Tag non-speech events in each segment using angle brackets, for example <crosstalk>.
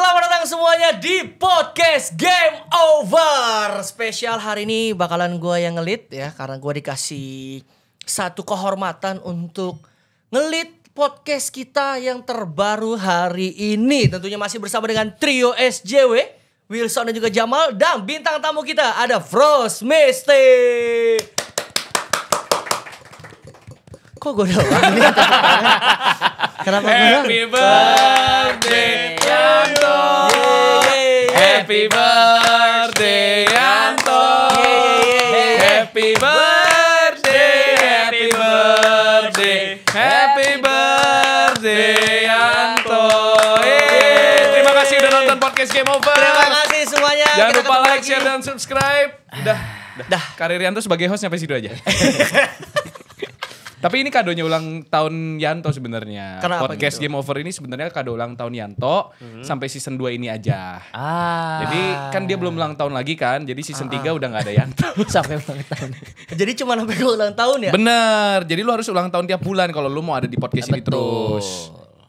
selamat datang semuanya di podcast Game Over. Spesial hari ini bakalan gue yang ngelit ya, karena gue dikasih satu kehormatan untuk ngelit podcast kita yang terbaru hari ini. Tentunya masih bersama dengan trio SJW, Wilson dan juga Jamal, dan bintang tamu kita ada Frost Misty kok gue doang <laughs> Kenapa gue doang? Happy birthday Yanto Happy birthday Yanto Happy birthday Happy birthday Happy birthday Yanto Terima kasih udah nonton podcast Game Over Terima kasih semuanya Jangan lupa like, share, dan subscribe Udah Dah, karir Yanto sebagai host sampai situ aja. <laughs> Tapi ini kadonya ulang tahun Yanto sebenarnya. Podcast gitu? Game Over ini sebenarnya kado ulang tahun Yanto hmm. sampai season 2 ini aja. Ah. Jadi kan dia belum ulang tahun lagi kan. Jadi season ah. 3 ah. udah nggak ada Yanto. <laughs> sampai ulang tahun. jadi cuma sampai ulang tahun ya? Bener. Jadi lu harus ulang tahun tiap bulan kalau lu mau ada di podcast ya, ini terus.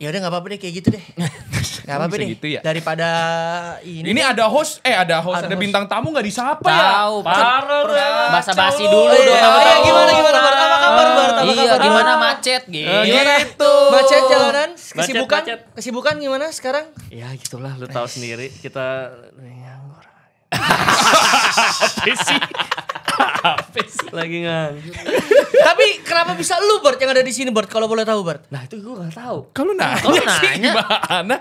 Ya udah nggak apa-apa deh kayak gitu deh. <laughs> Nggak apa-apa deh. Gitu ya? Daripada ini. Ini ada host, eh ada host, ada, ada host. bintang tamu nggak disapa ya? Tahu. Parah Basa-basi dulu dong. Iya, iya gimana gimana Bar? Apa kabar Bar? Iya, ah. gitu. eh, gimana macet gitu. Gimana itu? Macet jalanan, kesibukan, kesibukan gimana sekarang? Ya gitulah, lu tahu sendiri. Kita <laughs> apa sih? lagi nganggur. Tapi kenapa bisa lu Bart yang ada di sini Bart kalau boleh tahu Bart? Nah itu gue gak tahu. Kalau nanya, nah, sih Mbak gimana?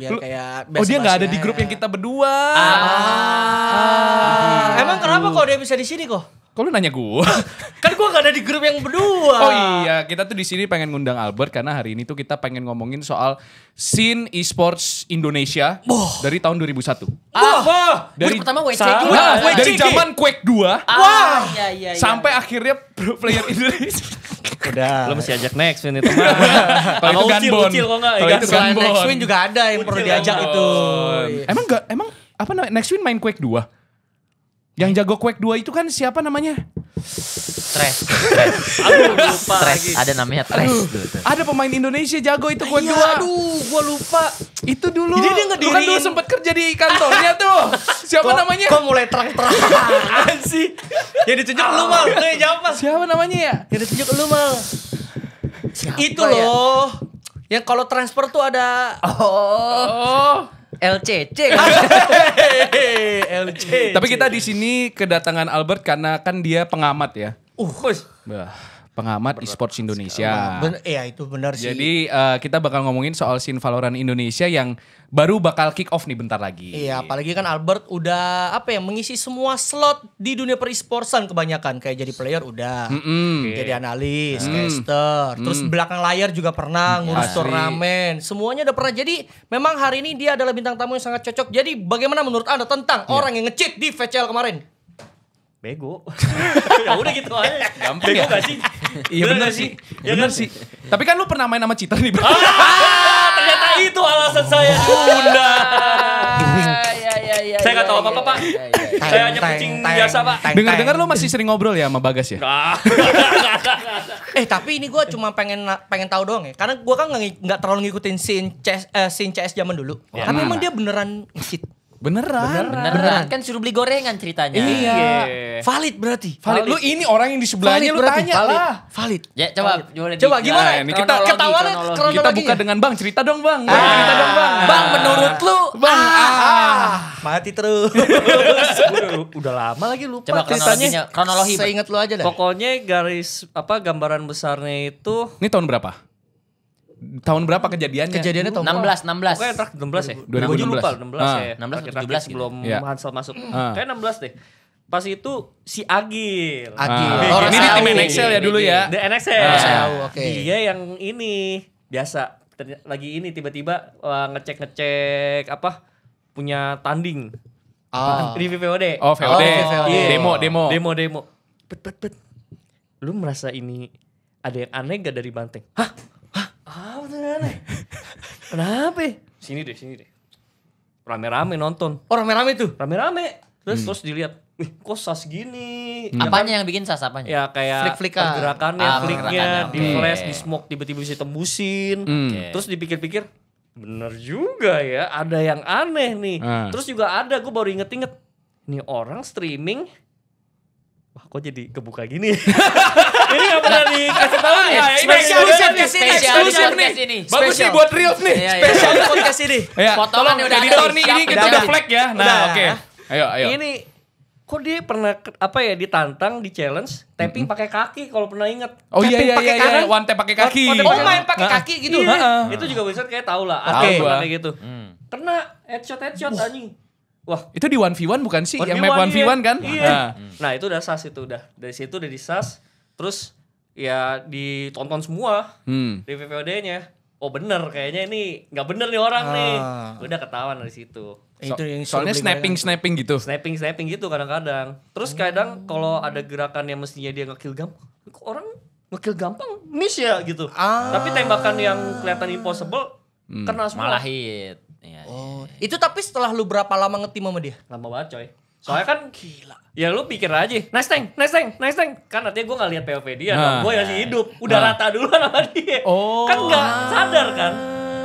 biar kayak Oh dia nggak ada di grup yang kita berdua. Ah. ah. Emang kenapa kok dia bisa di sini kok? Kok lu nanya gue? <laughs> kan gue gak ada di grup yang berdua. Oh iya, kita tuh di sini pengen ngundang Albert karena hari ini tuh kita pengen ngomongin soal scene esports Indonesia oh. dari tahun 2001. Apa? Ah. Dari Wih, pertama WCG. Nah, Dari zaman Quake 2. Ah, wah. Iya, iya, iya. Sampai akhirnya pro player <laughs> Indonesia. Udah. Lo mesti ajak next win itu mah. <laughs> Kalau itu gunbon. Kalau kok itu Selain next win juga ada yang perlu diajak itu. Emang gak, emang apa namanya next win main Quake 2? Yang jago Quake 2 itu kan siapa namanya? Trash. Trash. lupa trash. lagi. Ada namanya Trash. Aduh, ada pemain Indonesia jago itu gua iya, dua. Aduh, gua lupa. Itu dulu. Jadi dia ngediriin. kan dulu sempet kerja di kantornya tuh. Siapa kok, namanya? Kok mulai terang-terangan sih? Yang ditunjuk lu mal. Lu ah. yang jawab mal. Siapa namanya ya? Yang ditunjuk lu mal. Siapa itu ya? loh. Yang kalau transfer tuh ada. Oh. oh. LCC. LCC. Tapi kita di sini kedatangan Albert karena kan dia pengamat ya. Uh, pengamat e-sports Indonesia. Iya itu benar sih. Jadi uh, kita bakal ngomongin soal scene Valorant Indonesia yang baru bakal kick off nih bentar lagi. Iya, apalagi kan Albert udah apa ya mengisi semua slot di dunia per kebanyakan kayak jadi player udah, mm -hmm. jadi analis, mm. caster, mm. terus belakang layar juga pernah ngurus Asli. turnamen. Semuanya udah pernah. Jadi memang hari ini dia adalah bintang tamu yang sangat cocok. Jadi bagaimana menurut Anda tentang yeah. orang yang ngecit di VCL kemarin? bego <laughs> ya udah gitu aja gampang bego ya. gak sih iya benar sih ya benar iya sih tapi kan lu pernah main sama Citra nih ah, ternyata itu alasan saya <laughs> bunda ya, ya, saya nggak iya, tahu apa apa pak saya hanya kucing biasa pak dengar dengar lu masih sering ngobrol ya sama Bagas ya <laughs> eh tapi ini gue cuma pengen pengen tahu doang ya karena gue kan nggak terlalu ngikutin scene CS eh, CS zaman dulu tapi emang dia beneran cheat Beneran. Beneran. Beneran. Kan suruh beli gorengan ceritanya. Iya. Yeah. Valid berarti. Valid. Lu ini orang yang di sebelahnya lu tanya valid. lah. Valid. Ya coba valid. coba, gimana? Nah, ini kita ketawa kronologi. Kita buka dengan Bang, cerita dong Bang. Ah. Cerita dong Bang. Bang menurut lu Bang ah. ah. mati terus. <laughs> Udah lama lagi lupa coba ceritanya. Kronologi. Saya ingat lu aja deh Pokoknya garis apa gambaran besarnya itu Ini tahun berapa? tahun berapa kejadiannya? Kejadiannya tahun 16, 16. kayak terakhir 16 ya? 2016. Gue lupa 16 ah. ya. 16 atau 17 gitu. sebelum ya. Hansel masuk. Ah. Kayak 16 deh. Pas itu si Agil. Agil. Ah. Oh, ini di tim NXL ya dulu ya. Di NXL. Ah. Okay. Dia yang ini biasa lagi ini tiba-tiba eh, ngecek-ngecek apa punya tanding. Ah. Di VVOD. Oh, VOD. Oh, Yeah. Demo, demo. Demo, demo. Bet, bet, bet. Lu merasa ini ada yang aneh gak dari Banteng? Hah? Apa tuh aneh? Kenapa? Sini deh, sini deh. Rame-rame nonton. Oh rame-rame tuh? Rame-rame. Terus hmm. terus dilihat, wih kok sas gini? Hmm. Apanya yang bikin sas apanya? Ya kayak Flick pergerakannya, ah, flicknya, okay. di flash, di smoke tiba-tiba bisa tembusin. Hmm. Okay. Terus dipikir-pikir, bener juga ya ada yang aneh nih. Hmm. Terus juga ada, gue baru inget-inget, ini orang streaming Wah, kok jadi kebuka gini? <laughs> ini gak pernah dikasih tau nih. Ah, ya, ini eksklusif nih, eksklusif nih. Bagus nih buat reels nih. Iya, iya, spesial iya. podcast ini. Ya, udah editor nih, ini kita udah flag ya. Nah, oke. Ayo, ayo. Ini kok dia pernah apa ya ditantang di challenge tapping mm -hmm. pakai kaki kalau pernah inget oh iya iya iya kanan, one tap pakai kaki oh main pakai nah. kaki gitu iya. itu juga Wizard kayak tau lah oke okay. gitu hmm. kena headshot headshot uh. anjing Wah, itu di one v one bukan sih? 1 yang map one v one kan? Iya. Nah. nah, itu udah sas itu udah. Dari situ udah di sas. Terus ya ditonton semua hmm. di VVOD-nya. Oh bener, kayaknya ini nggak bener nih orang ah. nih. Udah ketahuan dari situ. Eh, so, itu yang soalnya snapping snapping gitu. Snapping snapping gitu kadang-kadang. Terus kadang kalau ada gerakan yang mestinya dia ngekill gampang, kok orang ngekill gampang miss ya gitu. Ah. Tapi tembakan yang kelihatan impossible hmm. kena semua. Malah hit. Iya. Oh, iya, itu tapi setelah lu berapa lama ngetim sama dia? Lama banget, coy. Soalnya kan gila. Ya lu pikir aja, nice thing, nice thing, nice thing. Kan artinya gue gak lihat POV dia, nah. gue masih hidup. Udah nah. rata dulu sama dia. Oh. Kan gak sadar kan.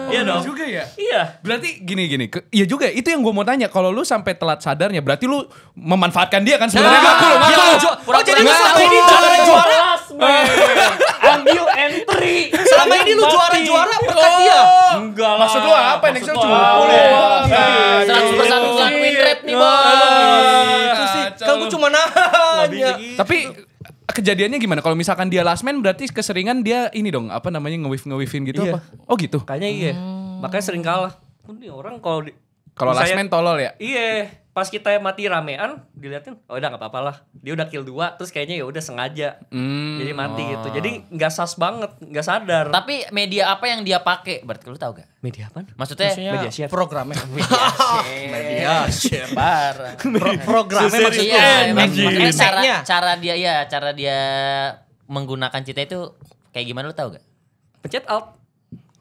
Oh, iya dong. juga ya. Iya. Berarti gini gini. iya juga. Itu yang gue mau tanya. Kalau lu sampai telat sadarnya, berarti lu memanfaatkan dia kan sebenarnya. Nah, ngaku lu, Oh jadi lu selama ini juara man. Ambil entry. Selama ini lu juara-juara berkat dia. Oh. Enggak lah. Maksud lu apa? Next lu cumpul seratus 100% gitu win rate nih, Bang. Nah, itu sih. Kalau gue cuma nanya gitu. Tapi kejadiannya gimana? Kalau misalkan dia last man berarti keseringan dia ini dong apa namanya nge-wave nge-wavein gitu iya. apa? Oh gitu. Kayaknya iya. Hmm. Makanya sering kalah. Ini orang kalau kalau last man tolol ya? Iya pas kita mati ramean diliatin oh udah nggak apa-apa lah dia udah kill dua terus kayaknya ya udah sengaja hmm, jadi mati oh. gitu jadi nggak sas banget nggak sadar tapi media apa yang dia pakai berarti lu tau gak media apa maksudnya, maksudnya media share programnya <laughs> media share media share <laughs> Pro programnya maksudnya, ya, maksudnya cara cara dia ya cara dia menggunakan cita itu kayak gimana lu tau gak pencet alt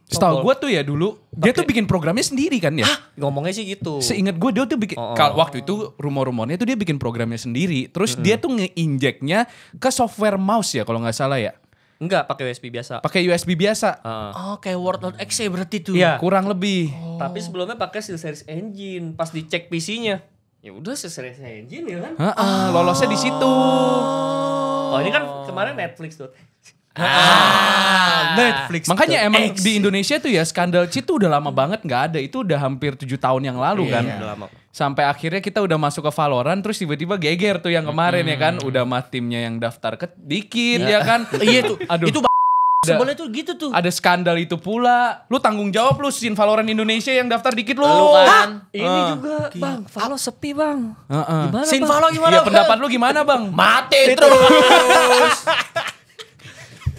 Setahu gue tuh ya dulu dia tuh bikin programnya sendiri kan ya? Hah? Ngomongnya sih gitu. Seingat gue dia tuh bikin oh. oh. kalau waktu itu rumor-rumornya tuh dia bikin programnya sendiri. Terus hmm. dia tuh ngeinjeknya ke software mouse ya kalau nggak salah ya. Enggak, pakai USB biasa. Pakai USB biasa. Uh. Oh, kayak Word X ya berarti tuh. ya Kurang lebih. Oh. Tapi sebelumnya pakai series Engine pas dicek PC-nya. Ya udah series Engine ya kan. Heeh, uh -uh, lolosnya di situ. Oh. oh, ini kan kemarin Netflix tuh. Ah, Netflix. Makanya emang X. di Indonesia tuh ya skandal cheat tuh udah lama banget nggak ada. Itu udah hampir tujuh tahun yang lalu yeah. kan. Iya, lama. Sampai akhirnya kita udah masuk ke Valorant terus tiba-tiba geger tuh yang kemarin hmm. ya kan hmm. udah mah timnya yang daftar ke dikit yeah. ya kan. <laughs> Iya tuh. Aduh. Itu boleh Sebenernya tuh gitu tuh. Ada skandal itu pula. Lu tanggung jawab lu sin Valorant Indonesia yang daftar dikit lu. Lu kan. Ah, ini uh, juga Bang, Valo sepi Bang. Uh, uh. Gimana sin Valo gimana? Ya pendapat lu gimana Bang? Mati terus. <laughs>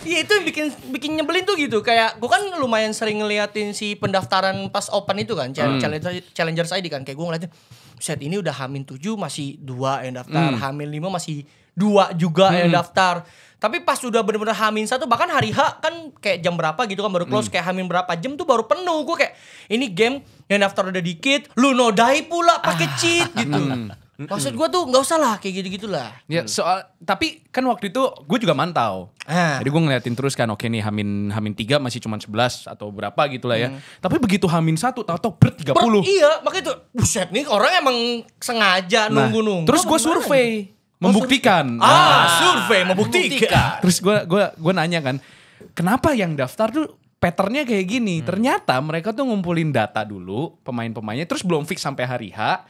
Iya itu yang bikin bikin nyebelin tuh gitu. Kayak gue kan lumayan sering ngeliatin si pendaftaran pas open itu kan, challenge hmm. challenger challenger ID kan. Kayak gue ngeliatin set ini udah hamin 7 masih dua yang daftar, hmm. hamin 5 masih dua juga hmm. yang daftar. Tapi pas udah bener-bener hamin satu bahkan hari H kan kayak jam berapa gitu kan baru close hmm. kayak hamin berapa jam tuh baru penuh. Gue kayak ini game yang daftar udah dikit, lu nodai pula pakai ah. cheat gitu. Hmm. Maksud gue tuh nggak usah lah kayak gitu gitulah. Ya hmm. soal tapi kan waktu itu gue juga mantau. Ah. Jadi gue ngeliatin terus kan oke nih Hamin Hamin tiga masih cuma 11 atau berapa gitu lah ya. Hmm. Tapi begitu Hamin satu tau tau ber 30. puluh. iya, makanya tuh buset nih orang emang sengaja nah, nunggu-nunggu. terus gue oh, survei membuktikan. Ah, ah, survei membuktikan. Terus gue gua gua nanya kan, kenapa yang daftar tuh patternnya kayak gini? Hmm. Ternyata mereka tuh ngumpulin data dulu pemain-pemainnya terus belum fix sampai hari H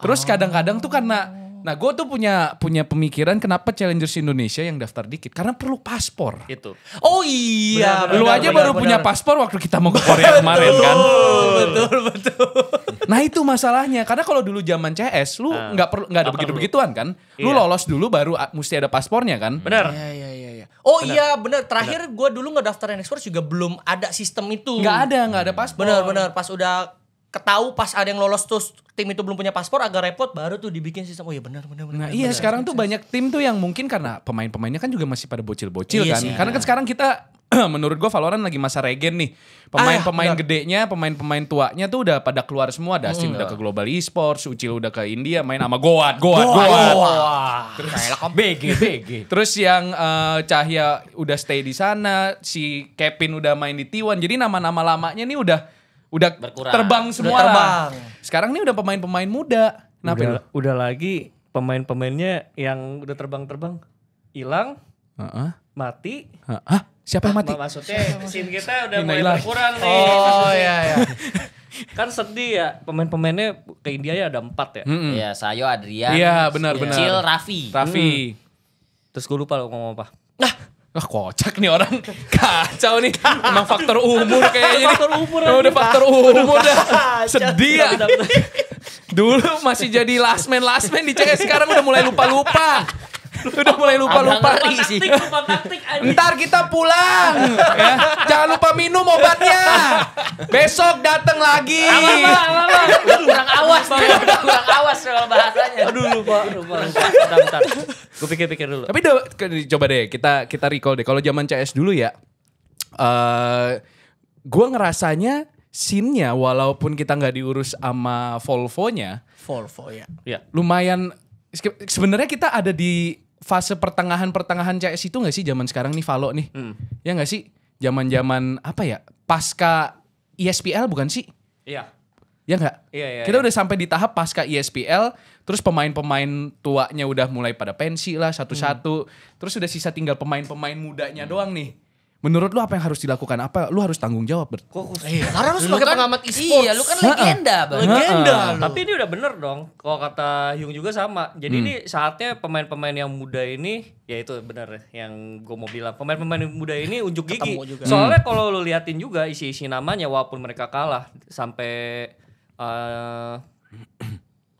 Terus oh. kadang-kadang tuh karena Nah, gue tuh punya punya pemikiran kenapa challengers Indonesia yang daftar dikit karena perlu paspor. Itu. Oh iya, benar, lu benar, aja benar, baru benar, punya paspor waktu kita mau ke Korea kemarin kan. Betul, betul. nah itu masalahnya karena kalau dulu zaman CS lu ah. nggak perlu nggak ada begitu begituan kan. Iya. Lu lolos dulu baru mesti ada paspornya kan. Benar. Iya iya iya. Ya. Oh bener. iya benar. Terakhir gue dulu nggak daftar Express juga belum ada sistem itu. Gak ada gak ada hmm. paspor. Bener bener Pas udah ketahu pas ada yang lolos terus tim itu belum punya paspor agak repot baru tuh dibikin sistem oh iya benar benar benar nah iya bener, sekarang benar, tuh banyak tim tuh yang mungkin karena pemain-pemainnya kan juga masih pada bocil-bocil iya kan sih, karena kan sekarang kita <clears throat> menurut gua Valorant lagi masa regen nih pemain-pemain ah, gedenya pemain-pemain tuanya tuh udah pada keluar semua Dustin hmm, udah ke global esports Ucil udah ke India main sama Goat Goat Goat, Goat. Goat. terus BG BG <laughs> terus yang uh, Cahya udah stay di sana si Kevin udah main di T1 jadi nama-nama lamanya nih udah udah Berkurang. terbang semua terbang. Lah. Sekarang ini udah pemain-pemain muda. Kenapa udah, ya? udah lagi pemain-pemainnya yang udah terbang-terbang hilang, -terbang, uh -uh. mati. Uh -huh. Siapa yang mati? Maksudnya scene kita udah mulai berkurang nih. Oh iya iya. <laughs> kan sedih ya pemain-pemainnya ke India ya ada empat ya. Iya, mm -hmm. Sayo, Adrian. Iya, benar benar. Cil, Raffi. Raffi. Hmm. Terus gue lupa lo ngomong apa. Nah, Wah kocak nih orang <laughs> kacau nih emang faktor umur kayaknya faktor umur nih. udah faktor umur udah sedih ya dulu masih jadi last man last man di CS sekarang udah mulai lupa lupa <laughs> udah mulai lupa-lupa lupa sih. sih. Ntar kita pulang. ya. Jangan lupa minum obatnya. Besok datang lagi. Udah kurang awas bang. kurang awas soal bahasanya. Aduh lupa. lupa. Bentar, Gue pikir-pikir dulu. Tapi do, coba deh kita kita recall deh. Kalau zaman CS dulu ya. Uh, eh, gue ngerasanya sinnya, walaupun kita nggak diurus sama Volvo-nya. Volvo ya. Ya. Lumayan sebenarnya kita ada di fase pertengahan-pertengahan CS itu nggak sih zaman sekarang nih Valo nih? Hmm. Ya nggak sih? Zaman-zaman apa ya? Pasca ISPL e bukan sih? Iya. Ya nggak? Iya, iya. Kita iya. udah sampai di tahap pasca ISPL, e terus pemain-pemain tuanya udah mulai pada pensi lah satu-satu. Hmm. Terus udah sisa tinggal pemain-pemain mudanya hmm. doang nih. Menurut lu apa yang harus dilakukan? Apa lu harus tanggung jawab, ber Kok iya. Karena lu sebagai kan, pengamat e-sport. Iya, lu kan legenda, Legenda Tapi ini udah bener dong. Kalau kata Hyung juga sama. Jadi hmm. ini saatnya pemain-pemain yang muda ini ya itu bener yang gue mau bilang. Pemain-pemain muda ini unjuk gigi. Soalnya hmm. kalau lu liatin juga isi-isi namanya walaupun mereka kalah sampai uh,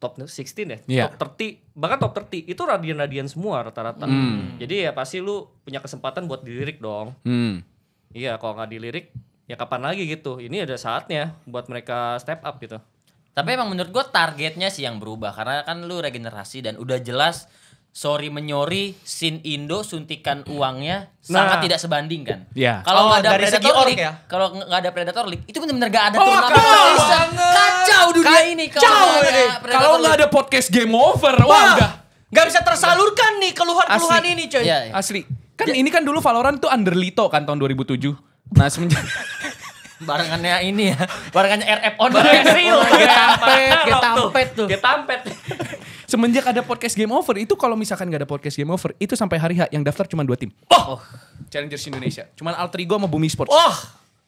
top 16 ya, yeah. top 30, bahkan top 30 itu radian-radian semua rata-rata. Mm. Jadi ya pasti lu punya kesempatan buat dilirik dong. Mm. Iya, kalau nggak dilirik ya kapan lagi gitu. Ini ada saatnya buat mereka step up gitu. Tapi emang menurut gue targetnya sih yang berubah karena kan lu regenerasi dan udah jelas sorry menyori sin Indo suntikan uangnya nah. sangat tidak sebanding kan. Iya. Kalau oh, ada predator ya? kalau nggak ada predator league itu benar-benar nggak ada oh, turnamen kacau, dunia kacau ini eh. kalau nggak ada podcast game over wah, wah udah nggak bisa tersalurkan nih keluhan-keluhan ini coy. Ya, ya. Asli. Kan ya. ini kan dulu Valorant tuh under Lito kan tahun 2007. Nah semenjak <laughs> barengannya ini ya, barengannya RF on the real. Getampet, getampet tuh. Getampet. Semenjak ada podcast Game Over itu kalau misalkan gak ada podcast Game Over itu sampai hari H yang daftar cuma dua tim. Oh, oh. Challengers Indonesia. Cuman Altrigo sama Bumi Sport. Oh.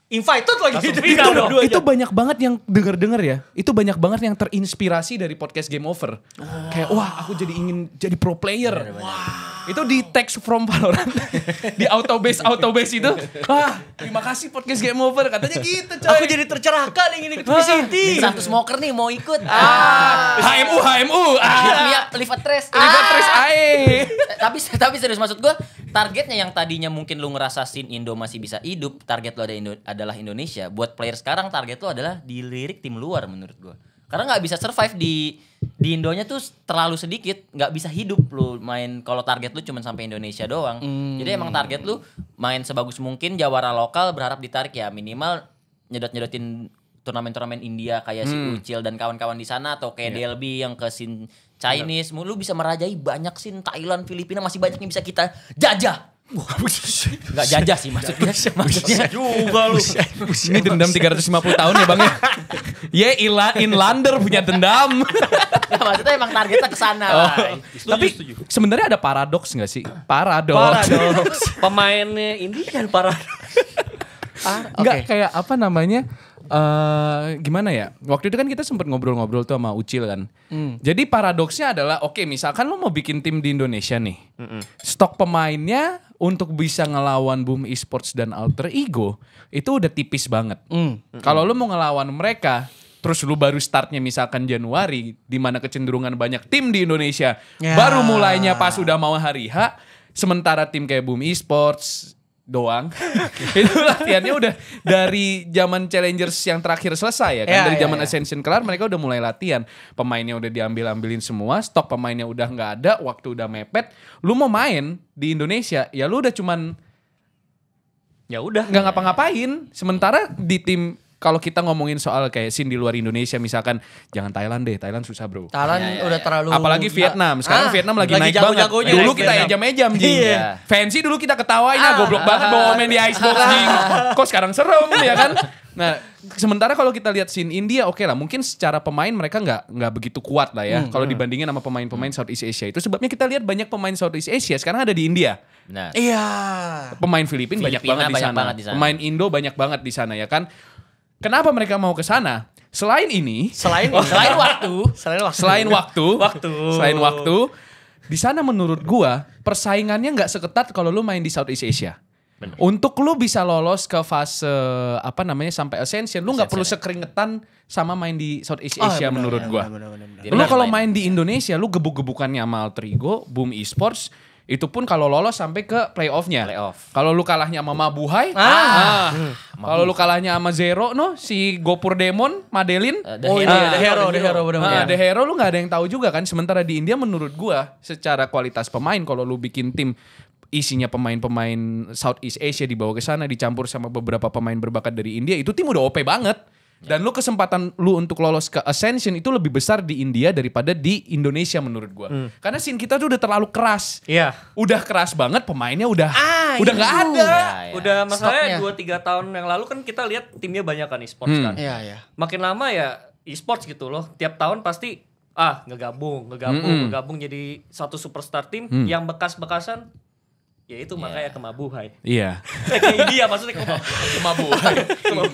Invited lagi itu, itu, itu banyak banget yang denger dengar ya. Itu banyak banget yang terinspirasi dari podcast Game Over. Oh. Kayak wah, aku jadi ingin jadi pro player. wah wow itu di text from Valorant <laughs> di auto base auto base itu ah terima kasih podcast game over katanya gitu coy aku jadi tercerahkan ingin ikut City satu smoker nih mau ikut ah HMU HMU ah iya live a trace live a trace ae eh, tapi <laughs> tapi serius maksud gue targetnya yang tadinya mungkin lu ngerasa scene Indo masih bisa hidup target lu ada Indo, adalah Indonesia buat player sekarang target lu adalah dilirik tim luar menurut gue karena nggak bisa survive di di Indonya tuh terlalu sedikit nggak bisa hidup lu main kalau target lu cuma sampai Indonesia doang hmm. jadi emang target lu main sebagus mungkin jawara lokal berharap ditarik ya minimal nyedot nyedotin turnamen-turnamen India kayak hmm. si Ucil dan kawan-kawan di sana atau kayak yeah. DLB yang ke sin Chinese, lu bisa merajai banyak sin Thailand, Filipina masih banyak yang bisa kita jajah Enggak jajah sih maksudnya. maksudnya juga lu. Ini dendam 350 tahun ya Bang ya. Ye Ila Inlander punya dendam. maksudnya emang targetnya ke sana oh. Tapi sebenarnya ada paradoks enggak sih? Paradoks. Paradoks. Pemainnya ini kan paradoks. Ah, okay. Enggak kayak apa namanya? uh, gimana ya? Waktu itu kan kita sempat ngobrol-ngobrol tuh sama Ucil kan. Mm. Jadi paradoksnya adalah oke okay, misalkan lo mau bikin tim di Indonesia nih. Mm -mm. Stok pemainnya untuk bisa ngelawan Boom Esports dan Alter Ego itu udah tipis banget. Mm. Mm Kalau lo mau ngelawan mereka terus lu baru startnya misalkan Januari di mana kecenderungan banyak tim di Indonesia yeah. baru mulainya pas udah mau hari H sementara tim kayak Boom Esports doang. <laughs> itu latihannya udah dari zaman Challengers yang terakhir selesai ya kan. Yeah, dari ya, zaman yeah, Ascension kelar mereka udah mulai latihan. Pemainnya udah diambil-ambilin semua, stok pemainnya udah nggak ada, waktu udah mepet. Lu mau main di Indonesia, ya lu udah cuman ya udah nggak ngapa-ngapain. Sementara di tim kalau kita ngomongin soal kayak scene di luar Indonesia misalkan jangan Thailand deh, Thailand susah bro. Thailand ya, ya, ya. udah iya. terlalu apalagi Vietnam. Sekarang ah, Vietnam lagi, lagi naik jago banget. Jagonya. Dulu kita ejam-ejam jing. Iya. iya. Fancy dulu kita ketawain ah, goblok ah, banget bawa ah, main di icebox jing. <laughs> Kok sekarang serem ya kan? Nah, sementara kalau kita lihat scene India oke okay lah, mungkin secara pemain mereka nggak nggak begitu kuat lah ya. Hmm, kalau hmm. dibandingin sama pemain-pemain Southeast Asia itu sebabnya kita lihat banyak pemain Southeast Asia sekarang ada di India. Nah. Iya. Pemain Filipina, Filipina banyak banget di sana. Banget sana. Pemain Indo banyak banget di sana ya kan. Kenapa mereka mau ke sana? Selain ini, selain <laughs> selain waktu, selain waktu, selain waktu, waktu, selain waktu, di sana menurut gua persaingannya nggak seketat kalau lu main di Southeast Asia. Bener. Untuk lu bisa lolos ke fase apa namanya sampai ascension, lu nggak perlu sekeringetan sama main di Southeast oh, Asia oh, bener, menurut ya, gua. Bener, bener, bener. Lu kalau main di Indonesia, lu gebuk-gebukannya sama Altrigo, Boom Esports, itu pun kalau lolos sampai ke playoffnya. Playoff. Kalau lu kalahnya sama Mabuhay, ah. ah. ah. kalau lu kalahnya sama Zero, no si Gopur Demon, Madelin, uh, oh iya, hero, the hero, the hero, ah, the hero lu nggak ada yang tahu juga kan. Sementara di India menurut gua secara kualitas pemain kalau lu bikin tim isinya pemain-pemain Southeast Asia dibawa ke sana dicampur sama beberapa pemain berbakat dari India itu tim udah OP banget. Dan lu kesempatan lu untuk lolos ke Ascension itu lebih besar di India daripada di Indonesia menurut gua. Hmm. Karena scene kita tuh udah terlalu keras. Iya. Yeah. Udah keras banget pemainnya udah ah, udah iya nggak ada. Ya, ya. Udah masalahnya dua tiga tahun yang lalu kan kita lihat timnya banyak kan e-sports hmm. kan. Iya, iya. Makin lama ya e-sports gitu loh. Tiap tahun pasti ah ngegabung, ngegabung, mm -hmm. ngegabung jadi satu superstar tim mm. yang bekas-bekasan Ya itu iya. makanya kemabu, hai. Iya. Yeah. kayak dia maksudnya <laughs> kemabu,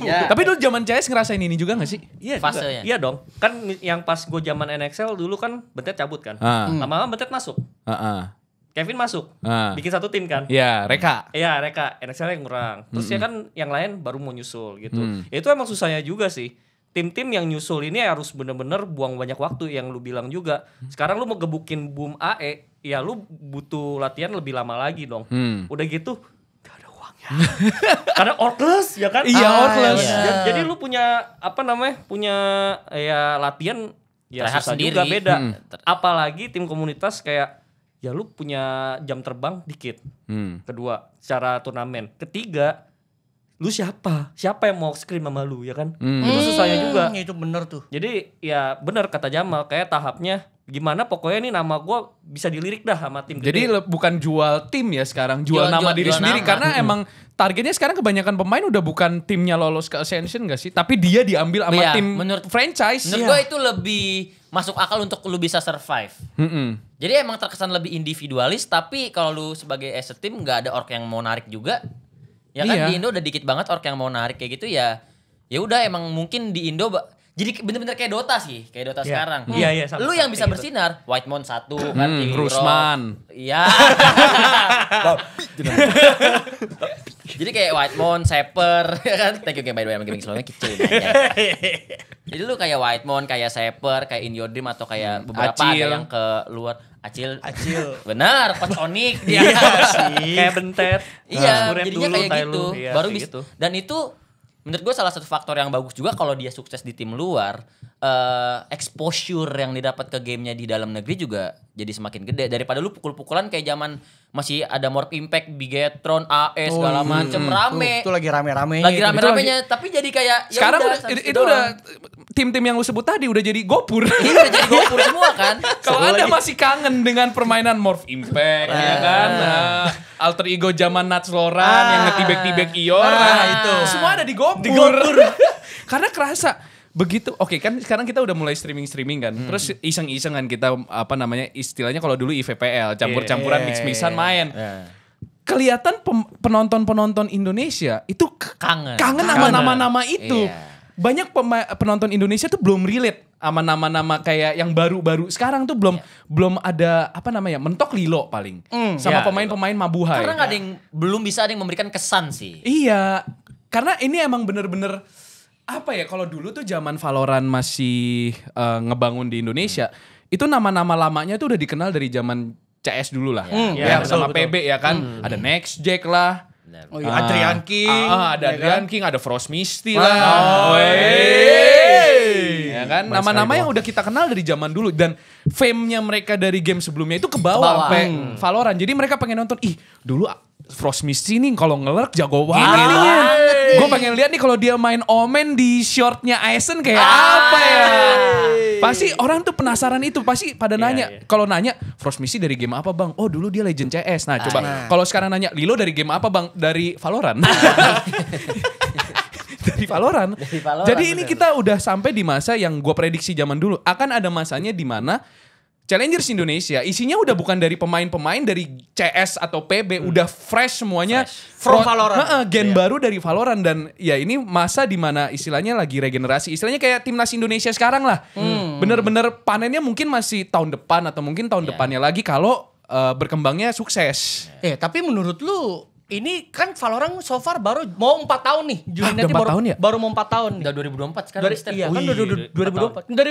Yeah. Tapi dulu zaman CS ngerasain ini juga gak sih? Iya Fasenya. Iya dong. Kan yang pas gue zaman NXL dulu kan Bentet cabut kan. lama ah. hmm. Lama-lama Bentet masuk. Uh -uh. Kevin masuk. Uh. Bikin satu tim kan. Iya, yeah, Reka. Iya, Reka. NXL yang kurang. Terus mm -hmm. ya kan yang lain baru mau nyusul gitu. Mm. Ya itu emang susahnya juga sih tim-tim yang nyusul ini harus bener-bener buang banyak waktu yang lu bilang juga. Mm. Sekarang lu mau gebukin boom AE, ya lu butuh latihan lebih lama lagi dong. Hmm. Udah gitu gak ada uangnya. <laughs> Karena orkless ya kan? Iya, ah, Iya. Jadi, lu punya apa namanya? Punya ya latihan ya Terhar ya, susah sendiri. juga beda. Hmm. Apalagi tim komunitas kayak ya lu punya jam terbang dikit. Hmm. Kedua, secara turnamen. Ketiga, lu siapa? Siapa yang mau screen sama lu ya kan? Hmm. Itu susahnya hmm, juga. Hmm, itu bener tuh. Jadi ya bener kata Jamal kayak tahapnya gimana pokoknya ini nama gue bisa dilirik dah sama tim jadi gede. bukan jual tim ya sekarang jual, jual nama jual, diri jual sendiri nama. karena hmm. emang targetnya sekarang kebanyakan pemain udah bukan timnya lolos ke ascension gak sih tapi dia diambil sama ya, tim menurut franchise menurut ya. gue itu lebih masuk akal untuk lu bisa survive mm -hmm. jadi emang terkesan lebih individualis tapi kalau lu sebagai as a team nggak ada orang yang mau narik juga ya kan iya. di Indo udah dikit banget orang yang mau narik kayak gitu ya ya udah emang mungkin di Indo jadi bener-bener kayak Dota sih, kayak Dota yeah. sekarang. Iya, yeah, iya. Yeah, lu yang bisa gitu. bersinar, White Moon 1, hmm, kan Rusman. Iya. <laughs> Jadi kayak White Moon, Saper, <laughs> ya kan. Thank you game by the way, I'm giving slownya kecil. Ya. Jadi lu kayak White Moon, kayak Saper, kayak In Your Dream atau kayak hmm. beberapa Acil. ada yang ke luar Acil. Acil. <laughs> Benar, pas Onik dia. Iya, iya. kayak bentet. Iya, nah, jadinya kayak gitu. Iya Baru bisa. Gitu. Dan itu menurut gue salah satu faktor yang bagus juga kalau dia sukses di tim luar uh, exposure yang didapat ke gamenya di dalam negeri juga jadi semakin gede daripada lu pukul-pukulan kayak zaman masih ada more Impact, Bigetron, AS e, oh, segala iya. macem rame. Itu, itu lagi rame-rame. Lagi rame-ramenya, gitu. tapi jadi kayak ya sekarang ya udah, itu, itu udah tim-tim yang lu sebut tadi udah jadi gopur. Iya udah jadi gopur semua kan. <laughs> Kalau Anda lagi. masih kangen dengan permainan Morph Impact ah. ya kan. Uh, alter ego zaman Nats Loran ah. yang ngetibek-tibek Ior. Ah, nah, itu. Semua ada di gopur. Di gopur. <laughs> Karena kerasa begitu oke okay, kan sekarang kita udah mulai streaming streaming kan hmm. terus iseng-iseng kan kita apa namanya istilahnya kalau dulu IVPL campur-campuran yeah, iya, mix-mixan main yeah kelihatan penonton-penonton Indonesia itu kangen kangen nama nama-nama itu. yeah banyak penonton Indonesia tuh belum relate sama nama-nama kayak yang baru-baru sekarang tuh belum yeah. belum ada apa namanya mentok Lilo paling mm, sama ya, pemain-pemain yeah, Mabuhay. Karena ya. ada yang belum bisa ada yang memberikan kesan sih. Iya, karena ini emang bener-bener apa ya kalau dulu tuh zaman Valorant masih uh, ngebangun di Indonesia mm. itu nama-nama lamanya tuh udah dikenal dari zaman CS dulu lah, yeah. Hmm. ya, yeah, yeah, sama betul. PB ya kan, mm. ada Next Jack lah, Oh, iya. Adrian ah. King, ah, ah, ada ya Adrian kan? King, ada Frost Misty lah. Oh, ya kan nama-nama yang udah kita kenal dari zaman dulu dan fame-nya mereka dari game sebelumnya itu ke bawah sampai hmm. Valorant. Jadi mereka pengen nonton, ih dulu Frost Misty nih kalau ngelerk jago banget. Gue pengen lihat nih kalau dia main Omen di shortnya Aizen kayak Ayy. Ah. apa ya. Pasti orang tuh penasaran itu, pasti pada iya, nanya. Yeah. Kalau nanya, Frost Missy dari game apa, Bang? Oh, dulu dia Legend CS. Nah, coba nah. kalau sekarang nanya, Lilo dari game apa, Bang? Dari Valorant. <laughs> dari Valorant. Dari Valorant. Jadi ini kita udah sampai di masa yang gue prediksi zaman dulu akan ada masanya di mana Challengers Indonesia isinya udah bukan dari pemain-pemain dari CS atau PB hmm. udah fresh semuanya fresh. from Valorant ha gen yeah. baru dari Valorant dan ya ini masa dimana istilahnya lagi regenerasi istilahnya kayak timnas Indonesia sekarang lah hmm. bener-bener panennya mungkin masih tahun depan atau mungkin tahun yeah. depannya lagi kalau uh, berkembangnya sukses. Eh yeah. yeah, tapi menurut lu ini kan Valorant so far baru mau 4 tahun nih. Juni nanti baru tahun ya? baru mau 4 tahun Udah 2024 sekarang. Dari, iya, kan udah 2024. Dari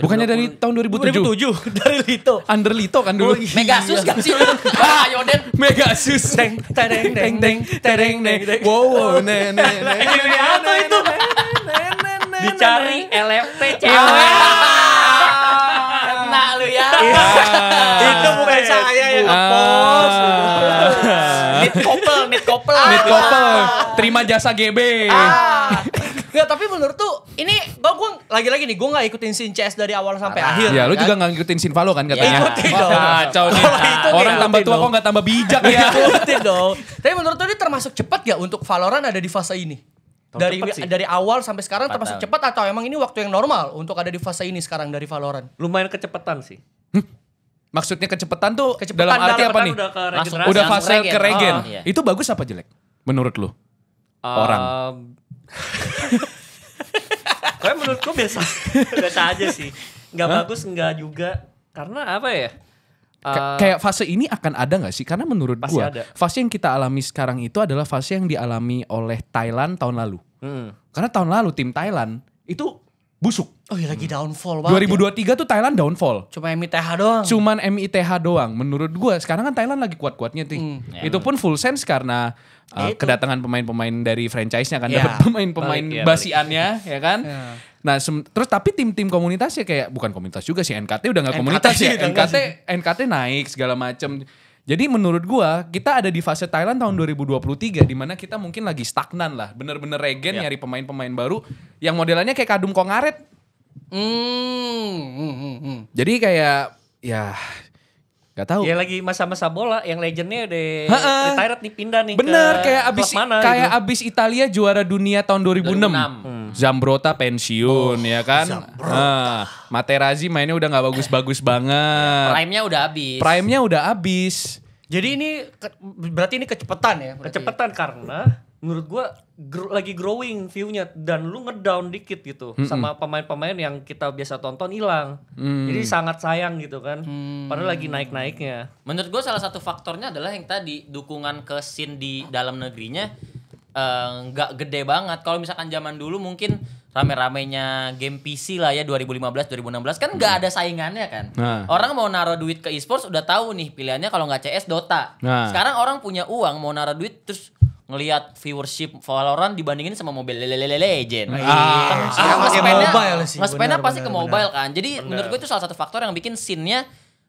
2020. Bukannya dari tahun 2007. 2007 <laughs> dari Lito. Under Lito kan dulu. Megasus gak iya. kan sih <laughs> Ah Ayo iya, Den. Megasus. Teng teng teng teng teng teng. Wow, ne ne ne. Apa itu? Dicari LFT iya. cewek. Enak lu ya. <laughs> Itu bukan saya yang ah. ngepost. Net couple, net couple. Net couple. Ah. Terima jasa GB. Ah. tapi menurut tuh ini gue gue lagi-lagi nih gue nggak ikutin scene CS dari awal sampai nah, akhir. Ya lu kan? juga nggak ngikutin scene Valo kan iya, katanya. Ikutin dong. Kacau nih. Orang tambah tua kok nggak tambah bijak iya, ya. <laughs> Ikutin dong. Tapi menurut tuh ini termasuk cepat gak untuk Valorant ada di fase ini? dari dari awal sampai sekarang termasuk cepat atau emang ini waktu yang normal untuk ada di fase ini sekarang dari Valorant? Lumayan kecepatan sih. Hm? Maksudnya kecepatan tuh kecepatan dalam arti apa nih? Udah, udah fase regen. ke regen. Oh, iya. Itu bagus apa jelek menurut lu? Um, Orang. menurut <laughs> menurutku biasa <laughs> biasa aja sih. Gak huh? bagus gak juga karena apa ya? Eh, kayak fase ini akan ada nggak sih? Karena menurut gue fase yang kita alami sekarang itu adalah fase yang dialami oleh Thailand tahun lalu. Hmm. Karena tahun lalu tim Thailand itu busuk. Oh iya lagi hmm. downfall banget. 2023 ya? tuh Thailand downfall. Cuma MITH doang. Cuman MITH doang menurut gua. Sekarang kan Thailand lagi kuat-kuatnya tuh. Hmm. Ya, itu pun full sense karena ya uh, eh, kedatangan pemain-pemain dari franchise-nya kan ya. dapat pemain-pemain ya, basiannya ya kan. Ya. Nah, terus tapi tim-tim komunitasnya kayak bukan komunitas juga sih NKT udah nggak komunitas NKT, ya. NKT NKT naik segala macam. Jadi menurut gua kita ada di fase Thailand tahun 2023 di mana kita mungkin lagi stagnan lah, bener-bener regen yeah. nyari pemain-pemain baru yang modelannya kayak kadum kongaret. Mm, mm, mm, mm. Jadi kayak ya Gak tahu. Ya lagi masa-masa bola yang legendnya udah retired nih pindah nih. Bener kayak abis mana, gitu. kayak gitu. abis Italia juara dunia tahun 2006. 2006. Hmm. Zambrota pensiun oh, ya kan. Zambrota. Nah, Materazzi mainnya udah nggak bagus-bagus banget. Prime-nya udah habis. Prime-nya udah habis. Jadi ini berarti ini kecepatan ya? Berarti. Kecepatan karena menurut gue gr lagi growing viewnya dan lu ngedown dikit gitu mm -mm. sama pemain-pemain yang kita biasa tonton hilang mm. jadi sangat sayang gitu kan mm. padahal lagi naik-naiknya menurut gue salah satu faktornya adalah yang tadi dukungan ke scene di dalam negerinya eh, nggak uh, gede banget kalau misalkan zaman dulu mungkin rame-ramenya game PC lah ya 2015 2016 kan nggak mm. ada saingannya kan. Nah. Orang mau naruh duit ke esports udah tahu nih pilihannya kalau nggak CS Dota. Nah. Sekarang orang punya uang mau naruh duit terus ngelihat viewership Valorant dibandingin sama Mobile Legend. Ah, ah ah, mobile sih. Mas Pena pasti bener, ke mobile bener. kan. Jadi bener. menurut gue itu salah satu faktor yang bikin scene-nya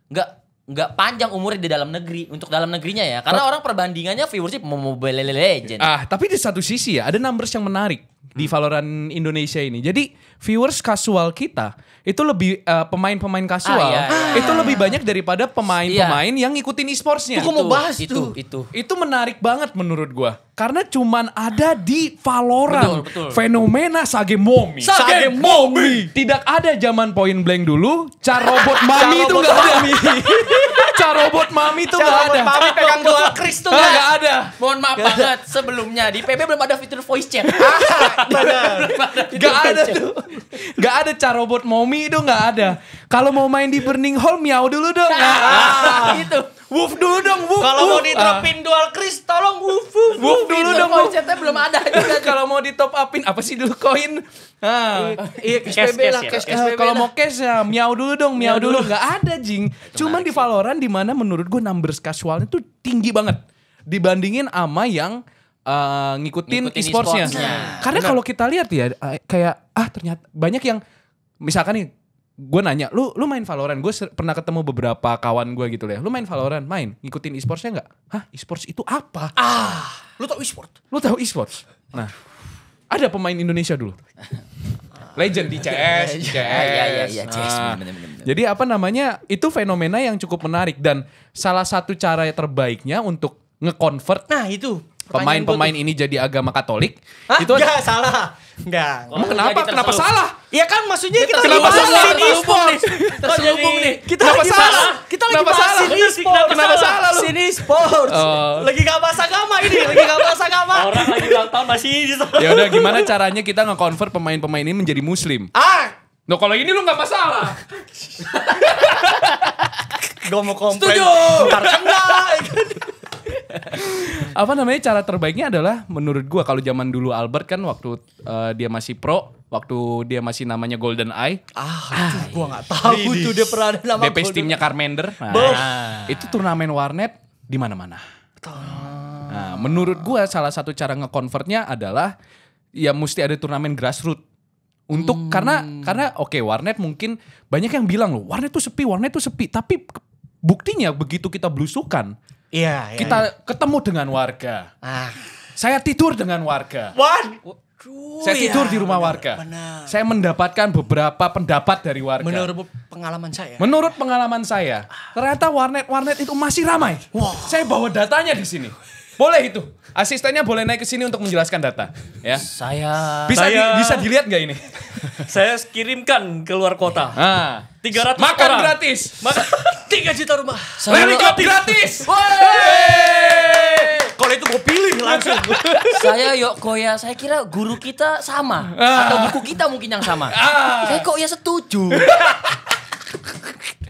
nggak nggak panjang umurnya di dalam negeri untuk dalam negerinya ya. Karena T orang perbandingannya viewership Mobile Legend. Ah, tapi di satu sisi ya ada numbers yang menarik di Valorant Indonesia ini. Jadi viewers kasual kita itu lebih eh, pemain-pemain uh, kasual ah, iya, iya, iya. itu lebih banyak daripada pemain-pemain iya. yang ngikutin e-sportsnya. Itu, mau bahas itu, tuh. itu. Itu menarik banget menurut gua. Karena cuman ada di Valorant betul, betul. fenomena Sage Momi. Sage, Sage Momi. Tidak ada zaman point blank dulu, car robot <laughs> mami itu enggak ada. <laughs> ada robot mami tuh gak ada. Mami pegang dua kris tuh gak ada. Mohon maaf banget sebelumnya di PB belum ada fitur voice chat. <laughs> Gak ada tuh. Gak ada cara robot mami itu gak ada. Kalau mau main di Burning Hole miau dulu dong. ada. Nah, ah. itu. Wuf dulu dong, wuf. Kalau mau diterapin uh. Ah. dual Chris, tolong wuf wuf. Wuf dulu dong, wuf. belum ada. <laughs> Kalau mau di top upin apa sih dulu koin? Ah, iya, iya cash, cash, lah, ya, cash, cash, Kalau mau cash ya miau dulu dong, miau dulu. Gak ada jing. Cuman di Valorant di mana menurut gue numbers casualnya tuh tinggi banget dibandingin ama yang Uh, ngikutin, ngikutin e-sportsnya. E Karena kalau kita lihat ya eh, kayak ah ternyata banyak yang misalkan nih gue nanya lu lu main Valorant gue pernah ketemu beberapa kawan gue gitu ya lu main Valorant main ngikutin e-sportsnya nggak hah e-sports itu apa ah lu tau e-sport lu tau e-sports nah ada pemain Indonesia dulu legend di CS di CS ah, ya, iya, iya, nah, jadi apa namanya itu fenomena yang cukup menarik dan salah satu cara terbaiknya untuk ngeconvert nah itu pemain-pemain ini jadi agama Katolik Hah? itu enggak salah. Enggak. Kamu oh, kenapa? Kenapa salah? Iya kan maksudnya kita, kenapa salah? Terselubung nih. Terselubung nih. Kita kenapa salah? Kita lagi kenapa salah? sini sport. Kenapa salah lu? Sini sport. Oh. Lagi enggak bahas agama ini, lagi enggak bahas agama. Orang lagi ulang tahun masih Ya udah gimana caranya kita nge-convert pemain-pemain ini menjadi muslim? Ah, No nah, kalau ini lu nggak masalah. Gak mau komplain. Setuju. Ntar enggak. <laughs> apa namanya cara terbaiknya adalah menurut gua kalau zaman dulu Albert kan waktu uh, dia masih pro waktu dia masih namanya Golden Eye. Ah, ah itu gua iya. nggak tahu tuh dia pernah ada nama DP timnya Carmender. Nah, itu turnamen warnet di mana-mana. Nah, menurut gua salah satu cara ngeconvertnya adalah ya mesti ada turnamen grassroots untuk hmm. karena karena oke okay, warnet mungkin banyak yang bilang loh warnet tuh sepi warnet tuh sepi tapi buktinya begitu kita belusukan Iya, iya, Kita iya. ketemu dengan warga. Ah. Saya tidur dengan warga. What? saya tidur ya, di rumah benar, warga. Benar. Saya mendapatkan beberapa pendapat dari warga. Menurut pengalaman saya. Menurut pengalaman saya, ternyata warnet-warnet itu masih ramai. Wow. Saya bawa datanya di sini. Boleh itu. Asistennya boleh naik ke sini untuk menjelaskan data, ya. Saya Bisa saya, di, bisa dilihat nggak ini? <laughs> saya kirimkan ke luar kota. Ah. tiga ratus Makan orang. gratis. <laughs> tiga juta rumah. Helikopter gratis. <laughs> Kalau itu gue pilih langsung. saya yuk Koya, saya kira guru kita sama ah. atau buku kita mungkin yang sama. Ah. Saya kok ya setuju.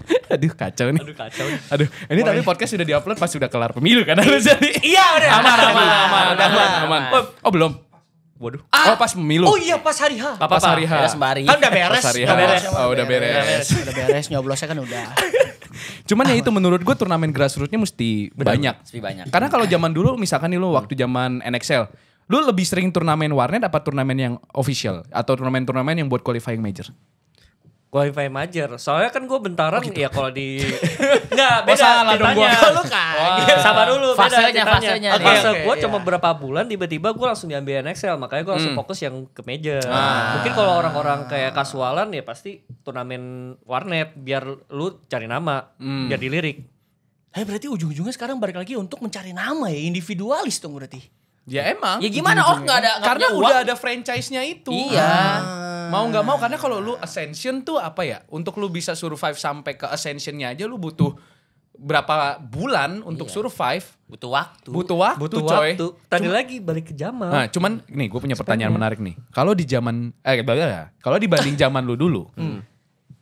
<laughs> Aduh kacau nih. Aduh kacau. Nih. Aduh, ini Woy. tapi podcast sudah diupload pas sudah kelar pemilu kan jadi. Iya. iya udah. Aman aman aman aman. aman, oh. oh belum. Waduh. Oh, ah. Oh pas pemilu. Oh iya pas hari H. pas hari H. Beres sembari. Kan udah beres. Pas hari H. beres. Oh udah beres. Udah beres, udah beres. nyoblosnya kan udah. <laughs> Cuman ya itu menurut gue turnamen grassrootsnya mesti Benar. banyak. Mesti banyak. Karena kalau zaman dulu misalkan nih lo waktu zaman NXL, lu lebih sering turnamen warnet apa turnamen yang official atau turnamen-turnamen yang buat qualifying major? Qualify major. Soalnya kan gue bentaran oh gitu. ya kalau di Enggak, <laughs> oh, beda oh, dong gua. Lu kan. Iya, Sabar dulu, fasenya, beda fasenya. Okay, Fase gue yeah. cuma iya. beberapa bulan tiba-tiba gue langsung diambil Excel, makanya gue langsung hmm. fokus yang ke major. Ah. Mungkin kalau orang-orang kayak kasualan ya pasti turnamen warnet biar lu cari nama, hmm. biar dilirik. Hei, eh, berarti ujung-ujungnya sekarang balik lagi untuk mencari nama ya, individualis tuh berarti. Ya gitu. emang. Ya gimana oh nggak ada Karena udah uang. ada franchise-nya itu. Iya. Ah. Mau nggak mau karena kalau lu Ascension tuh apa ya? Untuk lu bisa survive sampai ke ascensionnya aja lu butuh berapa bulan untuk iya. survive butuh waktu butuh waktu butuh coy waktu. tadi lagi balik ke zaman nah, cuman nih gue punya pertanyaan menarik nih kalau di zaman eh kalau dibanding <laughs> zaman lu dulu hmm.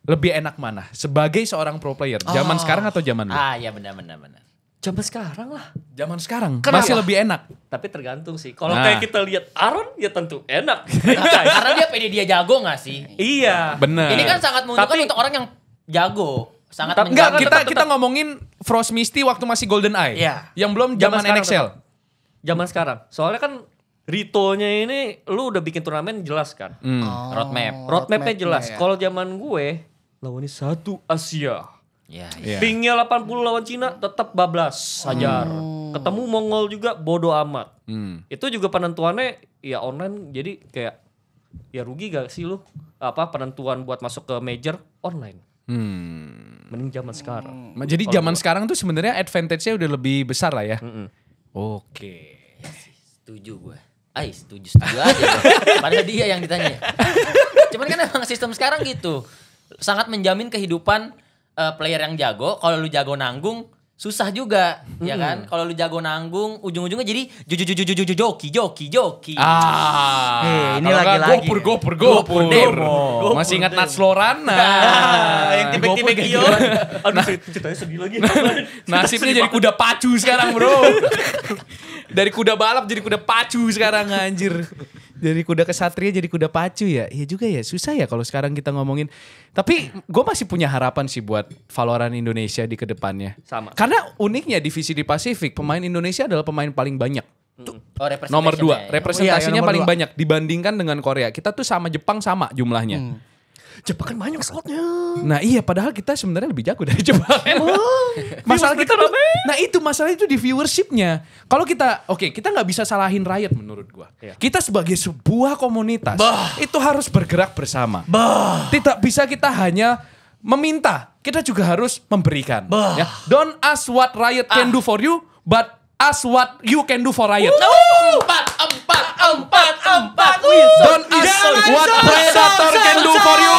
lebih enak mana sebagai seorang pro player zaman oh. sekarang atau zaman lu ah ya benar benar benar Zaman sekarang lah. Zaman sekarang. Kenapa? Masih lebih enak. Tapi tergantung sih. Kalau nah. kayak kita lihat Aaron ya tentu enak. <laughs> Karena dia pede dia jago gak sih? Iya. Benar. Ini kan sangat menguntungkan untuk orang yang jago. Sangat tapi, enggak, kita tetap, kita ngomongin Frost Misty waktu masih Golden Eye. Iya. Yang belum zaman, zaman NXL. Zaman sekarang. Soalnya kan Ritonya ini lu udah bikin turnamen jelas kan? Hmm. Oh, roadmap. Roadmapnya roadmap jelas. Ya. Kalau zaman gue lawannya satu Asia. Ya, yeah. Pingnya 80 lawan Cina tetap bablas sajar Hmm. Ketemu Mongol juga bodoh amat. Hmm. Itu juga penentuannya ya online jadi kayak ya rugi gak sih lu apa penentuan buat masuk ke major online. Hmm. Mending zaman sekarang. Hmm. Jadi online. zaman sekarang tuh sebenarnya advantage-nya udah lebih besar lah ya. Mm -hmm. Oke. Okay. Iya setuju gue. Ay, setuju setuju aja. <laughs> Padahal dia yang ditanya. Cuman kan emang sistem sekarang gitu. Sangat menjamin kehidupan uh, player yang jago kalau lu jago nanggung susah juga ya hmm. ya kan kalau lu jago nanggung ujung-ujungnya jadi jojo jojo jojo jojo joki joki joki ah hey, ini lagi lagi gopur gopur gopur, demo masih ingat Nats Lorana nah, yang tipe-tipe kio aduh nah, ceritanya sedih lagi nasibnya jadi kuda pacu sekarang bro dari kuda balap jadi kuda pacu sekarang anjir dari kuda kesatria jadi kuda pacu ya. Iya juga ya, susah ya kalau sekarang kita ngomongin. Tapi gue masih punya harapan sih buat Valorant Indonesia di kedepannya. Sama. Karena uniknya divisi di Pasifik, pemain Indonesia adalah pemain paling banyak. Tuh, hmm. oh, nomor dua, ya. representasinya oh, iya, paling dua. banyak dibandingkan dengan Korea. Kita tuh sama Jepang sama jumlahnya. Hmm. Jebakan banyak slotnya. Nah iya padahal kita sebenarnya lebih jago dari <laughs> jebakan. Oh, masalah kita tuh, nah itu masalah itu di viewershipnya. Kalau kita oke okay, kita nggak bisa salahin rakyat menurut gua. Iya. Kita sebagai sebuah komunitas bah. itu harus bergerak bersama. Bah. Tidak bisa kita hanya meminta, kita juga harus memberikan. Ya. Don't ask what riot ah. can do for you, but As what you can do for rakyat. Empat, empat, empat, empat. Don't ask what predator can do for you,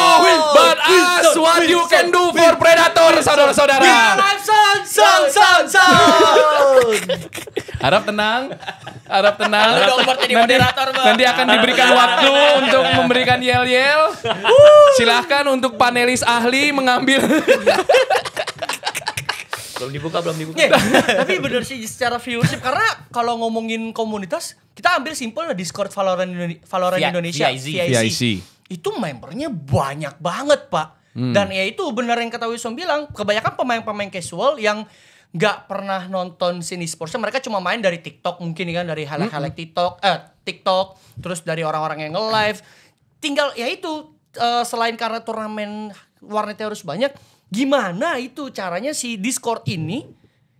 but ask what you can do for predator, saudara-saudara. Sound, sound, sound, Harap tenang, harap tenang. Nanti, nanti akan diberikan waktu untuk memberikan yel-yel. Silahkan untuk panelis ahli mengambil <laughs> belum dibuka belum dibuka yeah, tapi bener sih secara viewership karena kalau ngomongin komunitas kita ambil simpel lah Discord Valorant, Indone Valorant via, Indonesia VIC. VIC. VIC itu membernya banyak banget pak hmm. dan ya itu benar yang kata Wilson bilang kebanyakan pemain-pemain casual yang nggak pernah nonton sini sportsnya mereka cuma main dari TikTok mungkin kan dari hal-hal hmm. TikTok eh TikTok terus dari orang-orang yang nge-live tinggal ya itu uh, selain karena turnamen warnetnya harus banyak Gimana itu caranya si Discord ini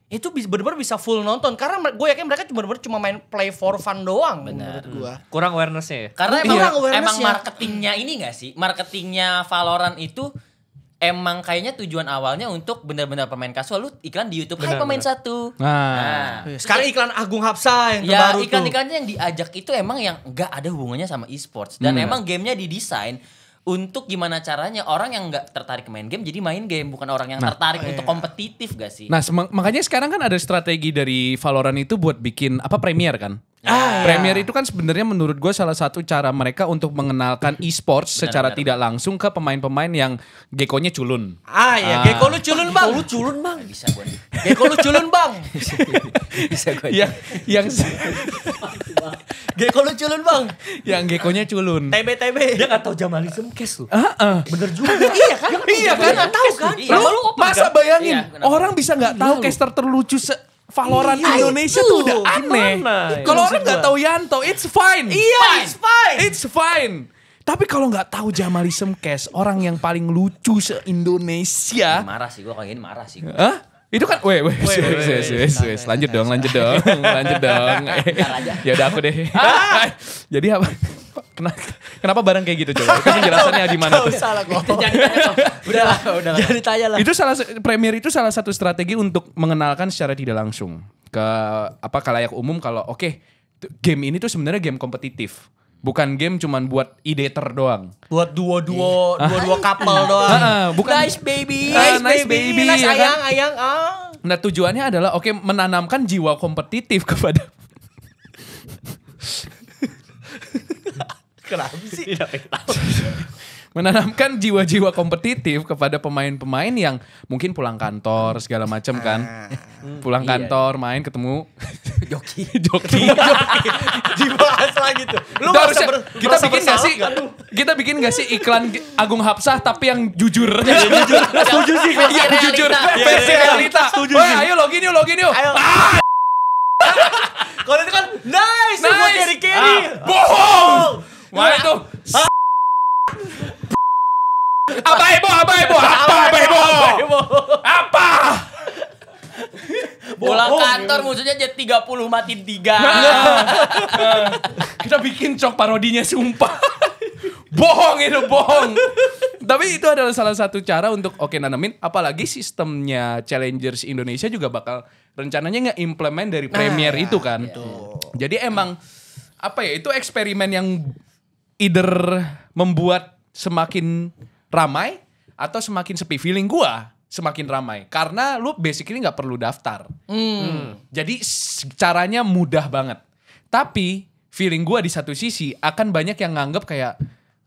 itu benar-benar bisa full nonton karena gue yakin mereka cuma benar cuma main play for fun doang benar hmm. gua kurang awarenessnya ya karena iya. emang, iya. awareness marketingnya iya. ini gak sih marketingnya Valorant itu emang kayaknya tujuan awalnya untuk benar-benar pemain kasual lu iklan di YouTube bener, Hai pemain satu. Nah, nah. Iya. sekarang iklan Agung Hapsa yang ya, terbaru iklan-iklannya yang diajak itu emang yang nggak ada hubungannya sama e-sports dan hmm. emang gamenya didesain untuk gimana caranya orang yang nggak tertarik main game jadi main game bukan orang yang nah, tertarik oh, iya. untuk kompetitif gak sih? Nah makanya sekarang kan ada strategi dari Valorant itu buat bikin apa premier kan? Ah. Premier itu kan sebenarnya menurut gue salah satu cara mereka untuk mengenalkan e-sports secara benar. tidak langsung ke pemain-pemain yang gekonya culun. Ah iya, ah. geko lu culun bang. Geko lu culun bang. Bisa gue. Geko lu culun bang. <laughs> Bisa gue. Yang yang geko lu culun bang. Yang gekonya culun. Tebe tebe. Dia nggak tahu jamalism kes lu. Ah, ah. Bener juga. <laughs> iya kan? Iya kan? kan? tahu kan? Iya. Lu masa kan? bayangin iya, orang bisa nggak tahu caster terlucu se Valorant iya, Indonesia itu. tuh udah aneh. Kalau orang nggak tahu Yanto, it's fine. Iya, fine. it's fine. It's fine. Tapi kalau nggak tahu Jamalism Cash, orang yang paling lucu se-Indonesia. Marah sih gue kalau ini marah sih. Hah? Itu kan weh weh weh weh wes lanjut dong lanjut dong lanjut <laughs> dong. Ya udah aku deh. Ah! <laughs> Jadi apa? Kenapa, kenapa barang kayak gitu coba? Itu jelasannya di <laughs> mana tuh? Salah udah lah, udah lah. Jadi tanya lah. Itu salah premier itu salah satu strategi untuk mengenalkan secara tidak langsung ke apa kalayak umum kalau oke game ini tuh sebenarnya game kompetitif Bukan game cuman buat ter doang. Buat duo-duo, iya. duo-duo ah. couple <laughs> doang. Uh, bukan, nice baby, ah, nice, nice baby, nice ya kan? ayang, kan? ayang, ah. Nah tujuannya adalah oke okay, menanamkan jiwa kompetitif <laughs> kepada Kenapa sih? Iya, iya. <laughs> menanamkan jiwa-jiwa kompetitif kepada pemain-pemain yang mungkin pulang kantor segala macam kan. Ah. Pulang iya. kantor, main ketemu joki, <laughs> joki. Dibahas <laughs> lagi tuh. Lu harusnya kita bikin gak sih? Kita bikin gak sih iklan Agung Hapsah tapi yang jujur. Iya, jujur. <laughs> Setuju sih kalau iya, yang jujur. Versi realita. Setuju sih. Ayo login yuk, login yuk. Ah. Kalau itu kan nice, nice. carry carry. Ah. bohong. Wah itu apa ibu apa ibu apa apa ibu apa bola kantor musuhnya jadi 30 mati 3 kita bikin cok parodinya sumpah <laughs> bohong itu bohong tapi itu adalah salah satu cara untuk oke okay, nanamin apalagi sistemnya challengers Indonesia juga bakal rencananya nggak implement dari nah, premier iya, itu kan iya. jadi emang apa ya itu eksperimen yang either membuat semakin ramai atau semakin sepi feeling gua semakin ramai karena lu basically nggak perlu daftar hmm. Hmm. jadi caranya mudah banget tapi feeling gua di satu sisi akan banyak yang nganggep kayak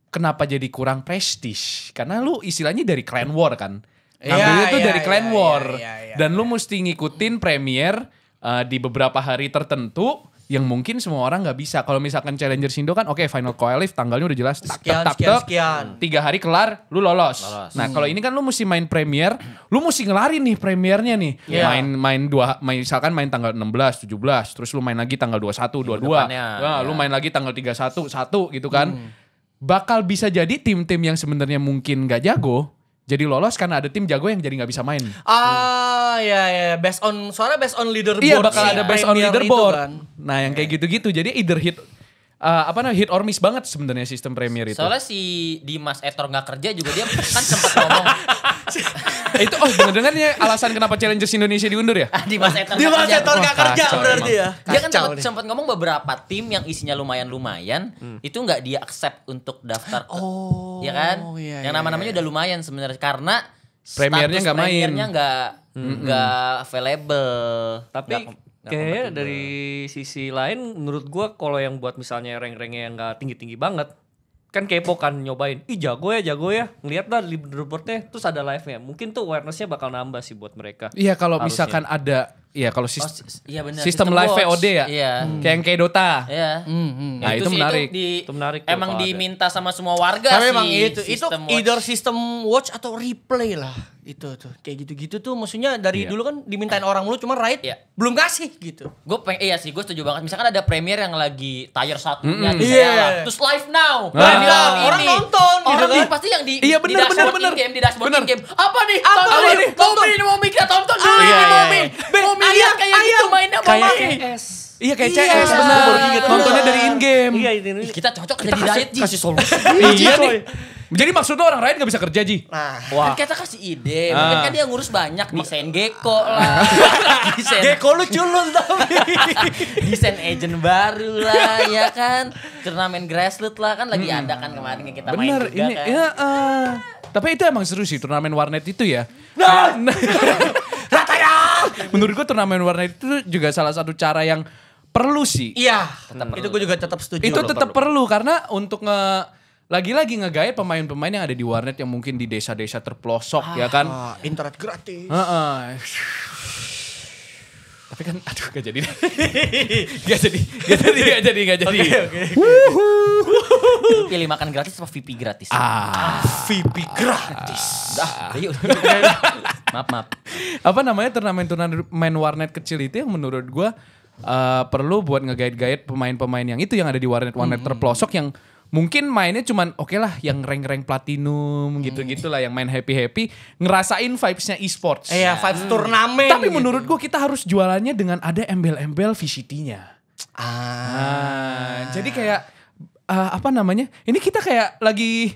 kenapa jadi kurang prestis karena lu istilahnya dari clan war kan iya, ambilnya ya, tuh ya, dari iya, clan ya, war iya, dan lu mesti ngikutin premier uh, di beberapa hari tertentu yang mungkin semua orang nggak bisa. Kalau misalkan Challenger Shindo kan oke okay, final qualiff tanggalnya udah jelas tak sekian, tak sekian, sekian. Tiga hari kelar lu lolos. lolos. Nah, hmm. kalau ini kan lu mesti main premier, lu mesti ngelarin nih premiernya nih. Yeah. Main main dua main misalkan main tanggal 16, 17, terus lu main lagi tanggal 21, 22. Nah, ya. lu iya. main lagi tanggal 31, 1 gitu kan. Hmm. Bakal bisa jadi tim-tim yang sebenarnya mungkin gak jago jadi lolos karena ada tim jago yang jadi nggak bisa main. Ah, hmm. ya ya, based on suara, based on leaderboard. Iya, bakal ada based on leaderboard. Kan. Nah, yang kayak iya. gitu-gitu. Jadi either hit uh, apa namanya hit or miss banget sebenarnya sistem Premier itu. Soalnya si Dimas Etor nggak kerja juga dia kan sempat ngomong Eh, itu oh bener dengar ya alasan kenapa Challengers Indonesia diundur ya? Ah, Dimas Eton Dimas Eton gak kerja kacau, berarti ya. Dia kan sempat ngomong beberapa tim yang isinya lumayan-lumayan hmm. itu nggak dia accept untuk daftar. Ke, oh. Ya kan? Iya, iya, yang nama-namanya iya. udah lumayan sebenarnya karena premiernya nggak main. Premiernya nggak hmm, hmm. nggak hmm. available. Tapi gak, Kayaknya dari sisi lain menurut gua kalau yang buat misalnya reng-rengnya yang gak tinggi-tinggi banget kan kepo kan nyobain ih jago ya jago ya ngeliat lah leaderboardnya terus ada live nya mungkin tuh awarenessnya bakal nambah sih buat mereka iya kalau misalkan ada Iya kalau sis oh, iya bener. sistem, sistem live VOD ya, iya. hmm. kayak yang kayak Dota. Iya. Hmm, hmm. Nah, nah itu, itu menarik. Itu, di, itu menarik. Emang ada. diminta sama semua warga Tapi sih. Emang itu itu watch. either sistem watch atau replay lah itu tuh kayak gitu-gitu tuh maksudnya dari iya. dulu kan dimintain orang mulu cuma right iya. belum kasih gitu. Gue pengen iya sih gue setuju banget. Misalkan ada premier yang lagi tayar satunya mm -hmm. yeah. Lah. Iya. terus live now. Nah. Live now nah. orang ini. nonton gitu orang gitu kan. pasti yang di Iya benar bener, benar. Game di dashboard bener. game. Apa nih? Apa nih? Tonton ini mau mikir tonton dulu ah. ini mau iya, iya, mikir familiar ayam, kayak gitu, ayam. gitu mainnya kayak CS. Iya kayak CS iya. benar. Baru inget iya. nontonnya dari in game. Iya ini. Iya, iya. Kita cocok kita jadi diet Ji. Kasih solusi. <laughs> iya nih. Jadi maksudnya orang lain gak bisa kerja Ji. Nah, Wah. kan kita kasih ide. Ah. Mungkin kan dia ngurus banyak desain gecko lah. Ah. <laughs> desain geko lu culun tapi. <laughs> desain agent baru lah ya kan. Turnamen grassroot lah kan lagi hmm. ada kan kemarin yang kita Bener, main juga ini, kan. Ya, uh, tapi itu emang seru sih turnamen warnet itu ya. Nah. nah. <laughs> menurut gue turnamen warnet itu juga salah satu cara yang perlu sih. Iya, tetap itu gue juga tetap setuju. Itu tetap perlu. perlu karena untuk nge lagi-lagi ngegait pemain-pemain yang ada di warnet yang mungkin di desa-desa terpelosok ya ah, ya kan. Ah, internet gratis. Uh -uh. Tapi kan aduh gak jadi. <laughs> gak jadi, gak jadi, gak jadi, gak jadi. Oke, oke. Pilih makan gratis apa VIP gratis? Ah, ah VP gratis. Dah, ayo. <laughs> maaf maaf apa namanya turnamen turnamen warnet kecil itu yang menurut gue uh, perlu buat ngegait-gait pemain-pemain yang itu yang ada di warnet warnet hmm. terpelosok yang mungkin mainnya cuman oke okay lah yang reng-reng platinum hmm. gitu gitulah yang main happy happy ngerasain vibesnya e-sports. Iya eh, vibes hmm. turnamen. Tapi gitu. menurut gue kita harus jualannya dengan ada embel-embel VCT-nya. Ah. ah. Jadi kayak uh, apa namanya? Ini kita kayak lagi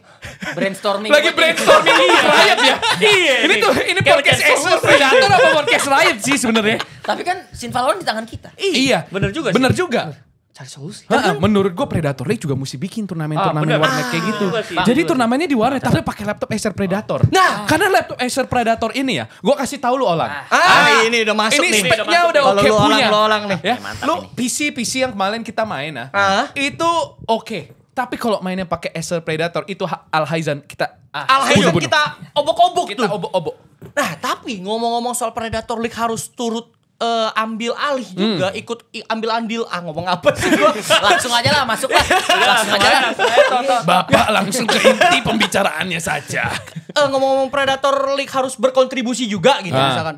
brainstorming. lagi brainstorming riot ya. Iya. iya, iya, iya. ini tuh ini podcast expert Predator apa podcast riot sih sebenarnya. Tapi kan Sinvalon di tangan kita. Iya. Bener juga sih. Bener juga cari solusi. Nah, menurut gue Predator League juga mesti bikin turnamen-turnamen ah, warnet ah, kayak gitu. Jadi turnamennya di warnet tapi pakai laptop Acer Predator. Nah, ah. karena laptop Acer Predator ini ya, gue kasih tau lu olang. Ah! ah, ah, ini udah masuk ini nih. speknya udah oke okay, punya. Lu olang nih. Ya, lu PC PC yang kemarin kita main nah, ah. itu oke. Okay. Tapi kalau mainnya pakai Acer Predator itu Al Haizan kita ah, Al Haizan kita obok-obok Kita obok-obok. Nah, tapi ngomong-ngomong soal Predator League harus turut uh, ambil alih hmm. juga hmm. ikut ambil andil ah ngomong apa sih gua <laughs> langsung aja lah masuk lah <laughs> iya, langsung aja lah bapak langsung ke inti pembicaraannya saja uh, <laughs> ngomong-ngomong predator league harus berkontribusi juga gitu ah. misalkan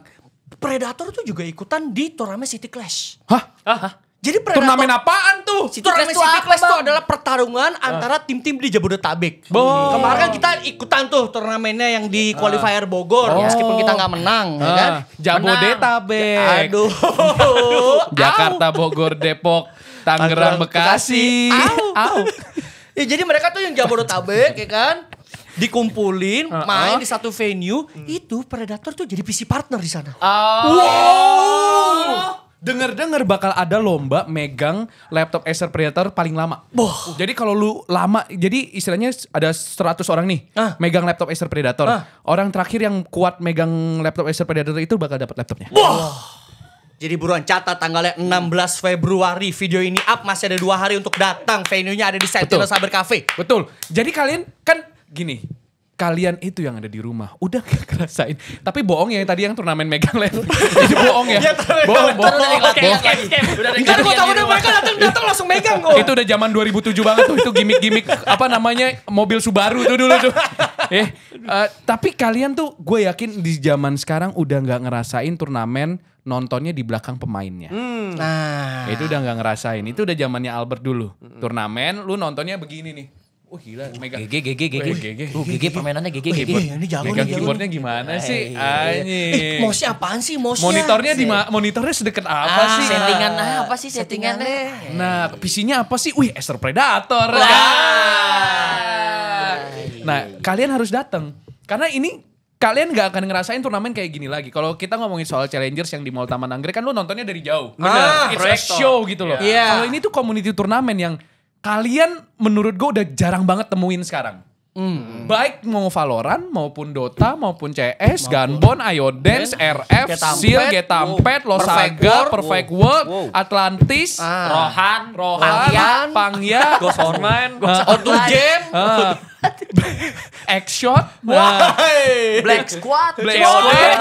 predator tuh juga ikutan di torame city clash hah, ah, hah? Jadi turnamen apaan tuh? City turnamen City itu adalah pertarungan uh. antara tim-tim di Jabodetabek. Oh. Kemarin kan kita ikutan tuh turnamennya yang di ah. qualifier Bogor oh. meskipun kita nggak menang, uh. ya kan? Ah. Jabodetabek. Menang. Aduh. <laughs> Jakarta, Bogor, Depok, Tangerang, Bekasi. Au. Au. <laughs> ya, jadi mereka tuh yang Jabodetabek ya kan? dikumpulin, uh -uh. main di satu venue, hmm. itu predator tuh jadi PC partner di sana. Oh. Wow. Dengar-dengar bakal ada lomba megang laptop Acer Predator paling lama. Boh. Jadi kalau lu lama, jadi istilahnya ada 100 orang nih ah. megang laptop Acer Predator. Ah. Orang terakhir yang kuat megang laptop Acer Predator itu bakal dapat laptopnya. Boh. Jadi buruan catat tanggalnya 16 Februari video ini up masih ada dua hari untuk datang venue-nya ada di Sentinel Cyber Cafe. Betul. Jadi kalian kan gini, kalian itu yang ada di rumah udah gak ngerasain tapi bohong ya tadi yang turnamen megang level itu bohong ya iya, bohong bohong bohong oke gue tau udah mereka datang datang langsung megang kok itu udah zaman 2007 banget tuh itu gimmick gimmick apa namanya mobil Subaru tuh dulu tuh <laughs> eh, eh tapi kalian tuh gue yakin di zaman sekarang udah nggak ngerasain turnamen nontonnya di belakang pemainnya. Hmm. Nah, itu udah nggak ngerasain. Itu udah zamannya Albert dulu. Hmm. Turnamen, lu nontonnya begini nih. Wah oh, gila, mega. GG, GG, GG. GG, GG permainannya GG, GG. Ini jago nih, keyboardnya gimana eh, sih? Iya, iya. Anjing. Eh, mouse nya apaan sih mouse nya Monitornya di monitornya sedekat apa ah, sih? Settingan ah, apa sih settingannya? Eh. Nah, PC-nya apa sih? Wih, Acer Predator. Kan? Iya. Nah, kalian harus datang. Karena ini kalian gak akan ngerasain turnamen kayak gini lagi. Kalau kita ngomongin soal Challengers yang di Mall Taman Anggrek kan lu nontonnya dari jauh. Benar, ah, it's a show gitu loh. Yeah. Kalau ini tuh community turnamen yang kalian menurut gue udah jarang banget temuin sekarang. Mm. Baik mau Valorant maupun Dota maupun CS, maupun. Gunbon, Iodance, Man. RF, Getampet, Seal, Getampet, oh. Losaga, Perfect, Perfect World, wow. Atlantis, ah. Rohan, Rohan, Pangyan, Pangya, <laughs> Ghost Online, Outdoor Game, uh, Black Squad, Black Squad. Nah.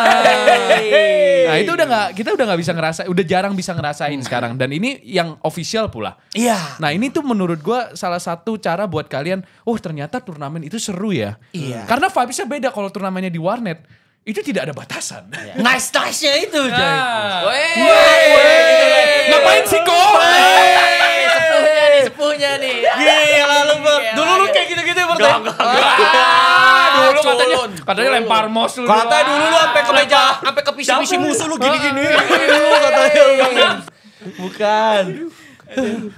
nah, itu udah nggak kita udah nggak bisa ngerasa, udah jarang bisa ngerasain hmm. sekarang. Dan ini yang official pula. Iya. Yeah. Nah, ini tuh menurut gue salah satu cara buat kalian, oh ternyata turnamen itu seru ya. Iya. Karena vibesnya beda kalau turnamennya di warnet itu tidak ada batasan. Yeah. <laughs> nice nice-nya itu, Jay. Ah. Nah. Wey. Ngapain sih kok? Sepuhnya nih, sepuhnya nih. Gila lu, Dulu lu kayak gitu-gitu ya, Bro. Enggak, enggak. Ah, dulu katanya katanya lempar mos lu. Katanya dulu lu sampai ke meja, sampai ke pisi-pisi musuh lu gini-gini. Ah. katanya. Bukan.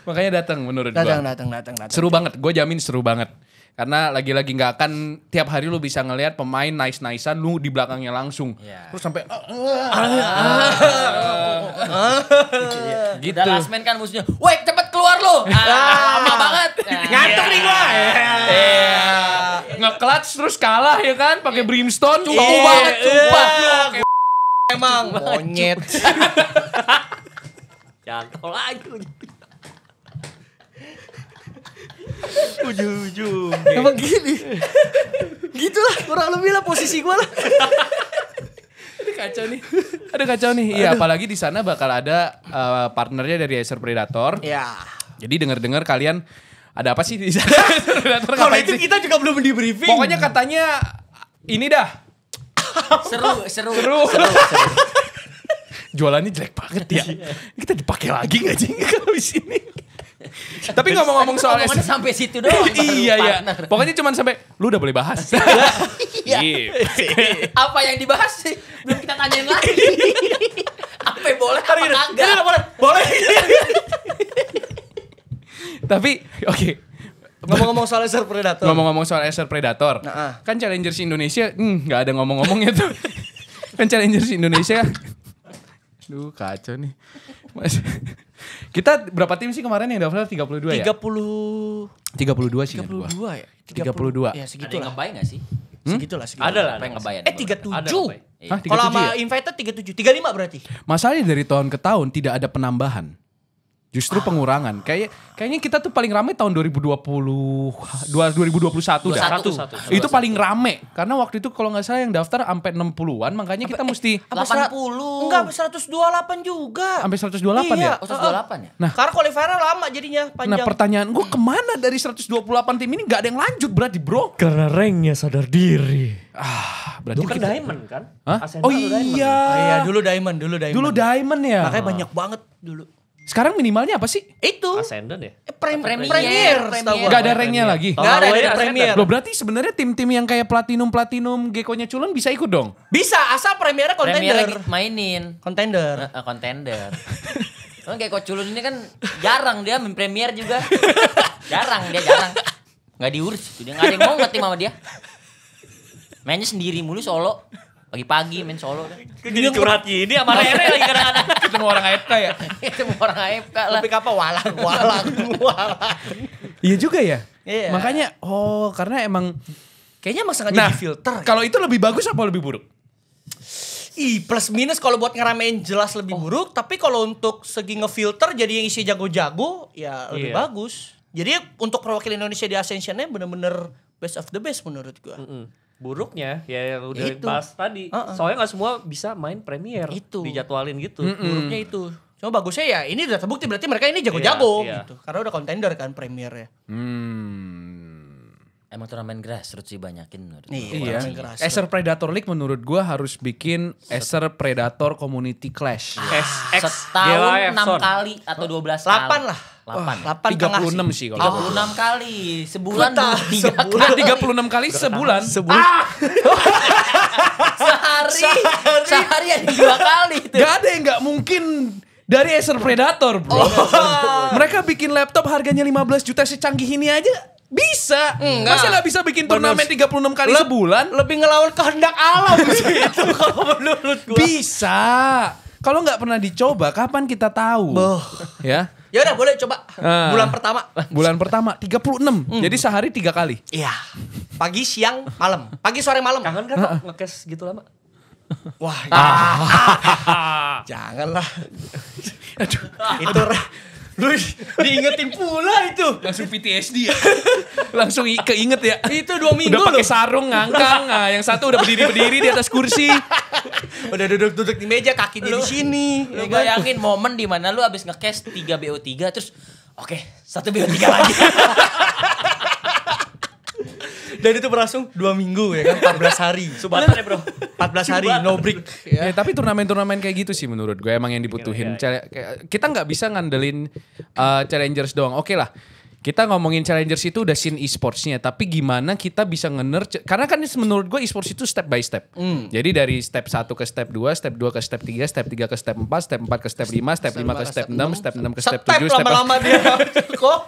Makanya datang menurut gue. Datang, datang, datang, datang. Seru banget. Gue jamin seru banget karena lagi-lagi nggak akan tiap hari lu bisa ngelihat pemain nice nicean lu di belakangnya langsung yeah. terus sampai ah, ah, ah, gitu. last man kan musuhnya, woi cepet keluar lu, lama banget. <laughs> Ngantuk nih gua. Iya. Iya. ngeklat terus kalah ya kan, pakai iya. brimstone, cukup banget, sumpah. Emang monyet. <laughs> jangan lagi Ujung-ujung. Emang gini. Gitulah kurang lebih lah posisi gue lah. ini kacau nih. ada kacau nih. Iya apalagi di sana bakal ada uh, partnernya dari Acer Predator. Iya. Jadi dengar-dengar kalian ada apa sih di sana? <laughs> Kalau itu sih? kita juga belum di briefing. Pokoknya katanya ini dah. seru, seru. Seru. seru, seru. Jualannya jelek banget ya. Kita dipakai lagi gak sih <laughs> kalau di sini? <laughs> Tapi ngomong-ngomong soal S... sampai situ doang. <laughs> iya iya. Pokoknya cuma sampai lu udah boleh bahas. <laughs> Iya. iya. Apa yang dibahas sih? Belum kita tanyain lagi. apa yang boleh apa enggak? boleh. Boleh. Tapi oke. Okay. Ngomong-ngomong soal Acer Predator. Ngomong-ngomong soal Acer Predator. Nah, uh. Kan Challengers Indonesia hmm, nggak hmm, ada ngomong-ngomongnya tuh. kan Challengers Indonesia. Duh kacau nih. Mas, kita berapa tim sih kemarin yang daftar 32 ya? 30 32 sih 32 gua. ya. 32. 32. Ya segitu Ada yang ngebay gak sih? Hmm? Segitulah, segitulah. Ada lah. Apa yang ngebay? Eh 37. Hah, Kalau sama ya? invited 37, 35 berarti. Masalahnya dari tahun ke tahun tidak ada penambahan. Justru pengurangan. Kayak kayaknya kita tuh paling rame tahun 2020 2021 dah. Satu, Itu paling rame karena waktu itu kalau nggak salah yang daftar sampai 60-an makanya kita eh, mesti 80. Enggak, sampai 128 juga. Sampai 128 iya, ya? 128 ya? Nah, karena qualifiernya lama jadinya nah, panjang. Nah, pertanyaan gua kemana dari 128 tim ini nggak ada yang lanjut berarti, Bro? Karena ranknya sadar diri. Ah, berarti dulu kan kita... diamond kan? Hah? oh iya. Diamond. Ah, iya, dulu diamond, dulu diamond. Dulu diamond ya. Makanya ah. banyak banget dulu. Sekarang minimalnya apa sih? Itu. Ascendant ya? Eh, Prem Premier. Iya, premier. Premier. Gak ada ranknya lagi? Gak ada, ada iya, Premier. Loh berarti sebenarnya tim-tim yang kayak Platinum-Platinum Gekonya Culun bisa ikut dong? Bisa, asal Premiernya kontender Premier mainin. kontender Uh, contender. Cuman kayak Culun ini kan jarang dia main premier juga. <laughs> jarang dia, jarang. Gak diurus. Dia gak ada yang mau ngerti sama dia. Mainnya sendiri mulu solo. Pagi-pagi main solo kan. Jadi curhat gini sama Rere lagi kadang-kadang. <laughs> Ketemu orang AFK ya? <laughs> Ketemu orang AFK lah. Tapi apa walang, walang, walang. Iya juga ya. Iya. Makanya, oh karena emang. Kayaknya emang sengaja nah, filter. Ya. Kalau itu lebih bagus apa lebih buruk? I plus minus kalau buat ngeramein jelas lebih oh. buruk, tapi kalau untuk segi ngefilter jadi yang isi jago-jago ya lebih iya. bagus. Jadi untuk perwakilan Indonesia di Ascension-nya bener-bener best of the best menurut gua. Mm -hmm buruknya ya udah itu. bahas tadi uh -uh. soalnya nggak semua bisa main premier itu dijadwalin gitu mm -mm. buruknya itu cuma bagusnya ya ini udah terbukti berarti mereka ini jago-jago yeah, yeah. gitu karena udah kontender kan premier ya hmm Emang turnamen grassroots sih banyakin menurut gue. Iya. iya. Acer Predator League menurut gue harus bikin Acer Predator Community Clash. Ah, setahun 6 eh, kali atau 12 kali. 8 lah. 8. 8 36 sih kalau. 36 kali sebulan 3 kali. 36 nah, kali sebulan. Sebulan. Ah. sehari, sehari. Sehari ada dua kali Gak ada yang gak mungkin dari Acer Predator, bro. Oh. Mereka bikin laptop harganya 15 juta secanggih ini aja bisa. Enggak. Masa nggak bisa bikin turnamen 36 kali Le sebulan? Lebih ngelawan kehendak alam gitu <laughs> itu kalau menurut gua. Bisa. Kalau nggak pernah dicoba, kapan kita tahu? Boh. Ya. Ya udah boleh coba. Uh, bulan pertama. Bulan pertama 36. Hmm. Jadi sehari tiga kali. Iya. Pagi, siang, malam. Pagi, sore, malam. jangan kan uh ngekes gitu lama? Wah, ya. ah. <laughs> janganlah. Aduh. Itu Lu diingetin pula itu. Langsung PTSD ya. <laughs> Langsung keinget ya. Itu dua minggu Udah pakai sarung ngangkang. Nah, yang satu udah berdiri-berdiri di atas kursi. <laughs> Udah duduk-duduk di meja, kaki di sini. Lu ya kan? bayangin momen dimana lu abis nge ngecast 3 BO3 terus Oke, okay, satu BO3 <laughs> lagi. Dan itu berlangsung dua minggu ya kan, 14 hari. Subatan ya bro. 14 hari, no break. Ya. ya tapi turnamen-turnamen kayak gitu sih menurut gue emang yang dibutuhin. ya, Kita nggak bisa ngandelin uh, challengers doang. Oke okay lah, kita ngomongin challengers itu udah scene e-sportsnya tapi gimana kita bisa ngener karena kan menurut gue e-sports itu step by step mm. jadi dari step 1 ke step 2 step 2 ke step 3 step 3 ke step 4 step 4 ke step 5 step 5 ke step 6 step 6 ke step 7 step lama-lama dia <laughs> kok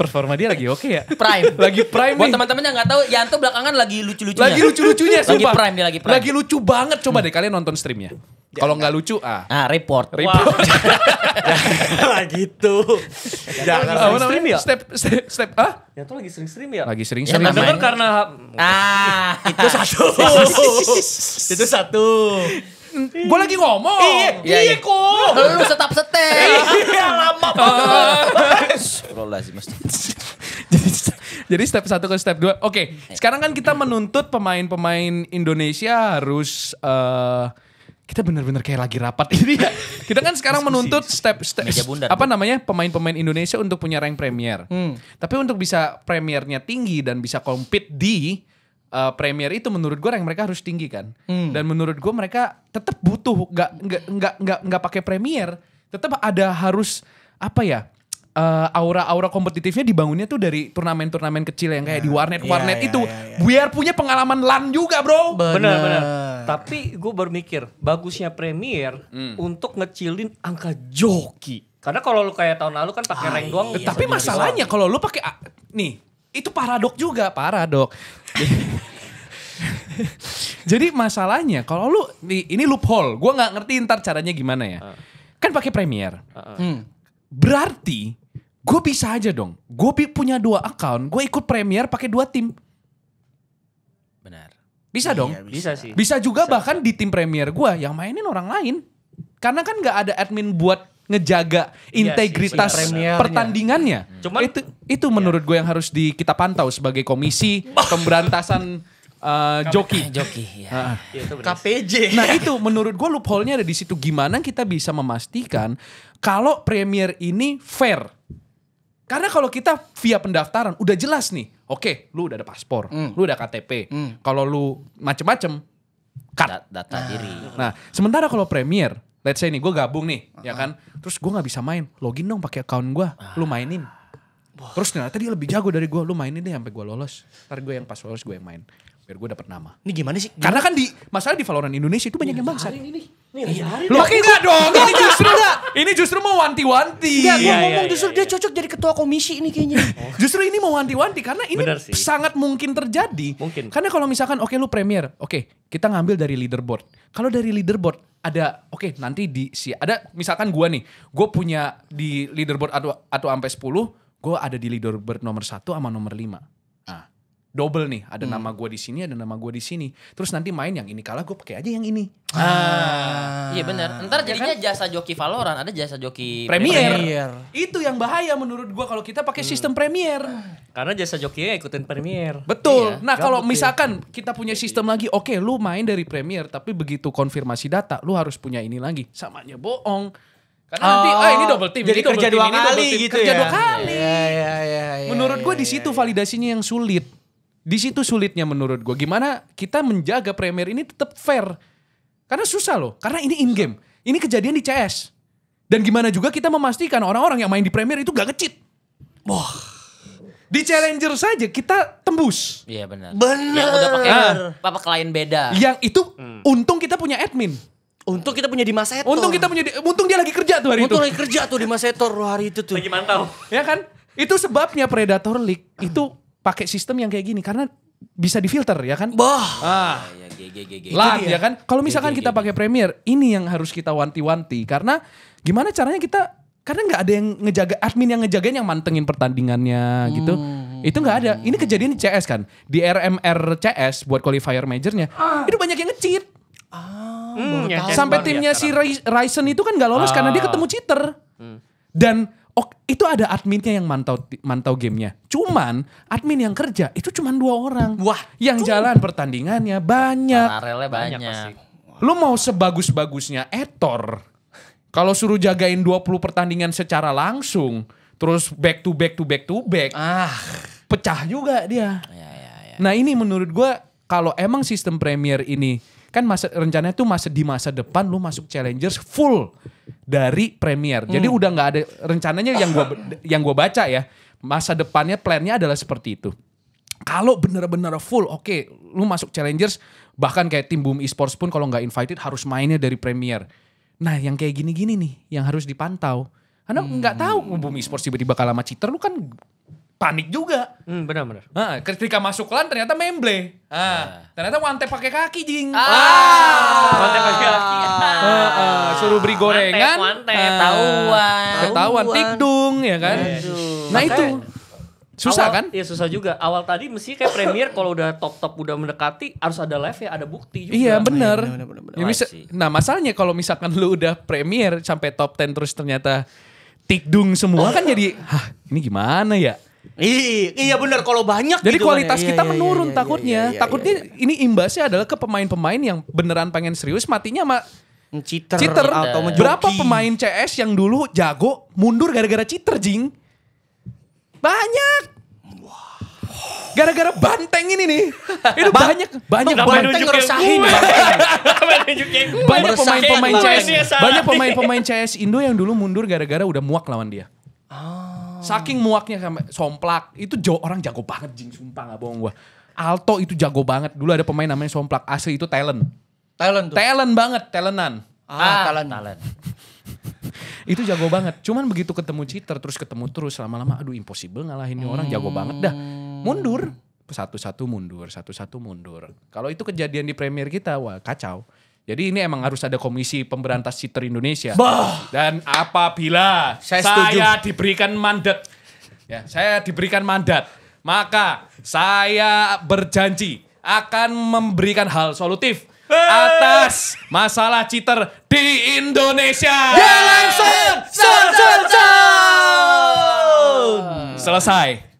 performa dia lagi oke okay ya prime <laughs> lagi prime buat teman-teman yang gak tahu Yanto belakangan lagi lucu-lucunya lagi lucu-lucunya lagi prime dia lagi prime lagi lucu banget coba hmm. deh kalian nonton streamnya Ya, Kalau nggak lucu ah. Ah, report. <laughs> Report. Jangan <laughs> ah, gitu. Jangan lagi sering stream ya? Step step step ah? Ya tuh lagi sering stream ya? Lagi sering stream. Ya, karena ah itu satu. <laughs> itu satu. Gue lagi ngomong. Iya, ya, iya, iya kok. Lu setap setel. Iya, lama ah. banget. Jadi jadi step satu ke step dua. Oke, okay. sekarang kan kita menuntut pemain-pemain Indonesia harus uh, kita benar-benar kayak lagi rapat ini <laughs> ya. Kita kan sekarang menuntut step step apa namanya pemain-pemain Indonesia untuk punya rank premier. Hmm. Tapi untuk bisa premiernya tinggi dan bisa compete di uh, premier itu menurut gue rank mereka harus tinggi kan. Hmm. Dan menurut gue mereka tetap butuh nggak nggak nggak nggak nggak pakai premier, tetap ada harus apa ya? Eh, aura-aura uh, kompetitifnya dibangunnya tuh dari turnamen-turnamen kecil yang kayak yeah. di nah, warnet-warnet yeah, yeah, itu. Yeah, yeah, yeah. Biar punya pengalaman LAN juga, Bro. Bener, bener. bener tapi gue bermikir bagusnya Premier hmm. untuk ngecilin angka joki. Karena kalau lu kayak tahun lalu kan pakai ah, rank doang. Iya, tapi gitu. masalahnya kalau lu pakai ah, nih itu paradok juga paradok. <laughs> Jadi masalahnya kalau lu nih, ini loophole, gue nggak ngerti ntar caranya gimana ya. Uh. Kan pakai premier Uh -uh. Hmm. Berarti gue bisa aja dong. Gue punya dua account, gue ikut premier pakai dua tim. Bisa dong. Iya, bisa. bisa sih. Bisa juga bisa. bahkan di tim premier gue yang mainin orang lain. Karena kan nggak ada admin buat ngejaga iya integritas ya sih, pertandingannya. Hmm. Cuman itu itu menurut gue yang harus di kita pantau sebagai komisi <laughs> pemberantasan uh, joki. Joki, ya. KPJ. Nah itu menurut gue loophole-nya ada di situ. Gimana kita bisa memastikan kalau premier ini fair? Karena kalau kita via pendaftaran udah jelas nih oke okay, lu udah ada paspor mm. lu udah KTP mm. kalau lu macem-macem cut data nah. diri nah sementara kalau premier let's say nih gue gabung nih uh -huh. ya uh-huh. kan terus gue nggak bisa main login dong pakai account gue ah. lu mainin Terus ternyata dia lebih jago dari gue, lu mainin deh sampai gue lolos. Ntar gue yang pas lolos gue yang main biar gue dapet nama. Ini gimana sih? Karena kan di masalah di Valorant Indonesia itu banyak yang iya, bangsa. Ini nih. Iya. Lo enggak dong, ini justru enggak. Ini justru mau wanti-wanti. -wanti. gue iya, ngomong iya, justru dia cocok jadi ketua komisi ini kayaknya. <laughs> justru ini mau wanti-wanti karena ini sangat mungkin terjadi. Mungkin. Karena kalau misalkan oke okay, lu premier, oke okay, kita ngambil dari leaderboard. Kalau dari leaderboard ada oke okay, nanti di si ada misalkan gua nih, gue punya di leaderboard atau atau sampai 10, gue ada di leaderboard nomor 1 sama nomor 5 double nih ada hmm. nama gue di sini ada nama gue di sini terus nanti main yang ini kalah gue pakai aja yang ini ah, ah. iya benar ntar ya jadinya kan? jasa joki Valorant ada jasa joki Premier, Premier. itu yang bahaya menurut gue kalau kita pakai hmm. sistem Premier karena jasa joki ya ikutin Premier betul iya. nah kalau ya. misalkan kita punya iya. sistem lagi oke okay, lu main dari Premier tapi begitu konfirmasi data lu harus punya ini lagi samanya bohong karena oh, nanti ah ini double team, jadi ini kerja double dua kali gitu kerja ya. Kerja dua kali. Iya, iya, menurut gue di situ validasinya yang sulit. Di situ sulitnya menurut gue. Gimana kita menjaga Premier ini tetap fair. Karena susah loh. Karena ini in game. Ini kejadian di CS. Dan gimana juga kita memastikan orang-orang yang main di Premier itu gak ngecit. Wah. Di Challenger saja kita tembus. Iya benar. Benar. Yang udah pakai ah. apa klien beda. Yang itu hmm. untung kita punya admin. Untung kita punya di Masetor. Untung kita punya di, untung dia lagi kerja tuh hari untung itu. Untung lagi kerja tuh di Masetor hari itu tuh. Lagi mantau. ya kan? Itu sebabnya Predator League itu pakai sistem yang kayak gini karena bisa difilter ya kan? Bah. Ah. Ya, ya, ya, ya, ya. ya kan? Kalau iya, misalkan ya, ya, ya. kita iya, pakai iya. premier ini yang harus kita wanti-wanti karena gimana caranya kita karena nggak ada yang ngejaga admin yang ngejagain yang mantengin pertandingannya gitu. hmm. gitu. Itu nggak ada. Ini kejadian di CS kan. Di RMR CS buat qualifier majornya. Ah. Itu banyak yang ngecheat. Ah, hmm, sampai ya timnya ya, si Ryzen itu kan nggak lolos ah. karena dia ah. ketemu cheater. Hmm. Dan oh, itu ada adminnya yang mantau mantau gamenya. Cuman admin yang kerja itu cuman dua orang. Wah, yang cuman. jalan pertandingannya banyak. Paralelnya banyak. banyak pasti. Lu mau sebagus-bagusnya Etor. Kalau suruh jagain 20 pertandingan secara langsung, terus back to back to back to back. Ah, pecah juga dia. Ya, ya, ya. Nah, ini menurut gue kalau emang sistem Premier ini kan masa rencananya tuh masa di masa depan lu masuk Challengers full dari Premier. Hmm. Jadi udah nggak ada rencananya yang gua yang gua baca ya. Masa depannya plannya adalah seperti itu. Kalau bener-bener full, oke, okay, lu masuk Challengers bahkan kayak tim Boom Esports pun kalau nggak invited harus mainnya dari Premier. Nah, yang kayak gini-gini nih yang harus dipantau. Karena hmm. nggak hmm. tahu Boom Esports tiba-tiba kalah sama lu kan panik juga. Hmm, benar-benar. Nah, ketika masuk lan ternyata memble. Nah, nah. ternyata wante pakai kaki jing. Ah, ah. wante pakai kaki. Ah. Ah, ah. Suruh beri gorengan. Wante, wante ah. tahuan. Ketahuan tikdung ya kan. Aduh. Nah itu susah awal, kan? Iya susah juga. Awal tadi mesti kayak premier kalau udah top top udah mendekati harus ada live ya, ada bukti juga. Iya benar. Nah, ya, iya nah masalahnya kalau misalkan lu udah premier sampai top 10 terus ternyata tikdung semua oh. kan jadi, hah ini gimana ya? Iya, iya benar kalau banyak. Jadi gitu kan ya. kualitas kan, kita iya, iya, menurun iya, iya, takutnya. Iya, iya, takutnya iya, iya. ini imbasnya adalah ke pemain-pemain yang beneran pengen serius matinya sama cheater, cheater. atau menjoki. Berapa pemain CS yang dulu jago mundur gara-gara cheater, Jing? Banyak. Gara-gara banteng ini nih. <laughs> Itu banyak banyak banteng ngeresahin. <laughs> banyak pemain-pemain CS. Banyak pemain-pemain CS Indo yang dulu mundur gara-gara udah muak lawan dia. Ah. Saking muaknya sampai somplak. Itu jo orang jago banget jing sumpah nggak bohong gue Alto itu jago banget. Dulu ada pemain namanya somplak. Asli itu talent. Talent tuh. Talent banget, talentan. Ah, ah talent. talent. <laughs> itu jago banget. Cuman begitu ketemu cheater terus ketemu terus lama-lama aduh impossible ngalahin hmm. orang jago banget dah. Mundur. Satu-satu mundur, satu-satu mundur. Kalau itu kejadian di Premier kita, wah kacau. Jadi ini emang harus ada komisi pemberantas cheater Indonesia. Bah. Dan apabila saya, saya diberikan mandat, ya saya diberikan mandat, maka saya berjanji akan memberikan hal solutif hey. atas masalah citer di Indonesia. Ya langsung, Selesai.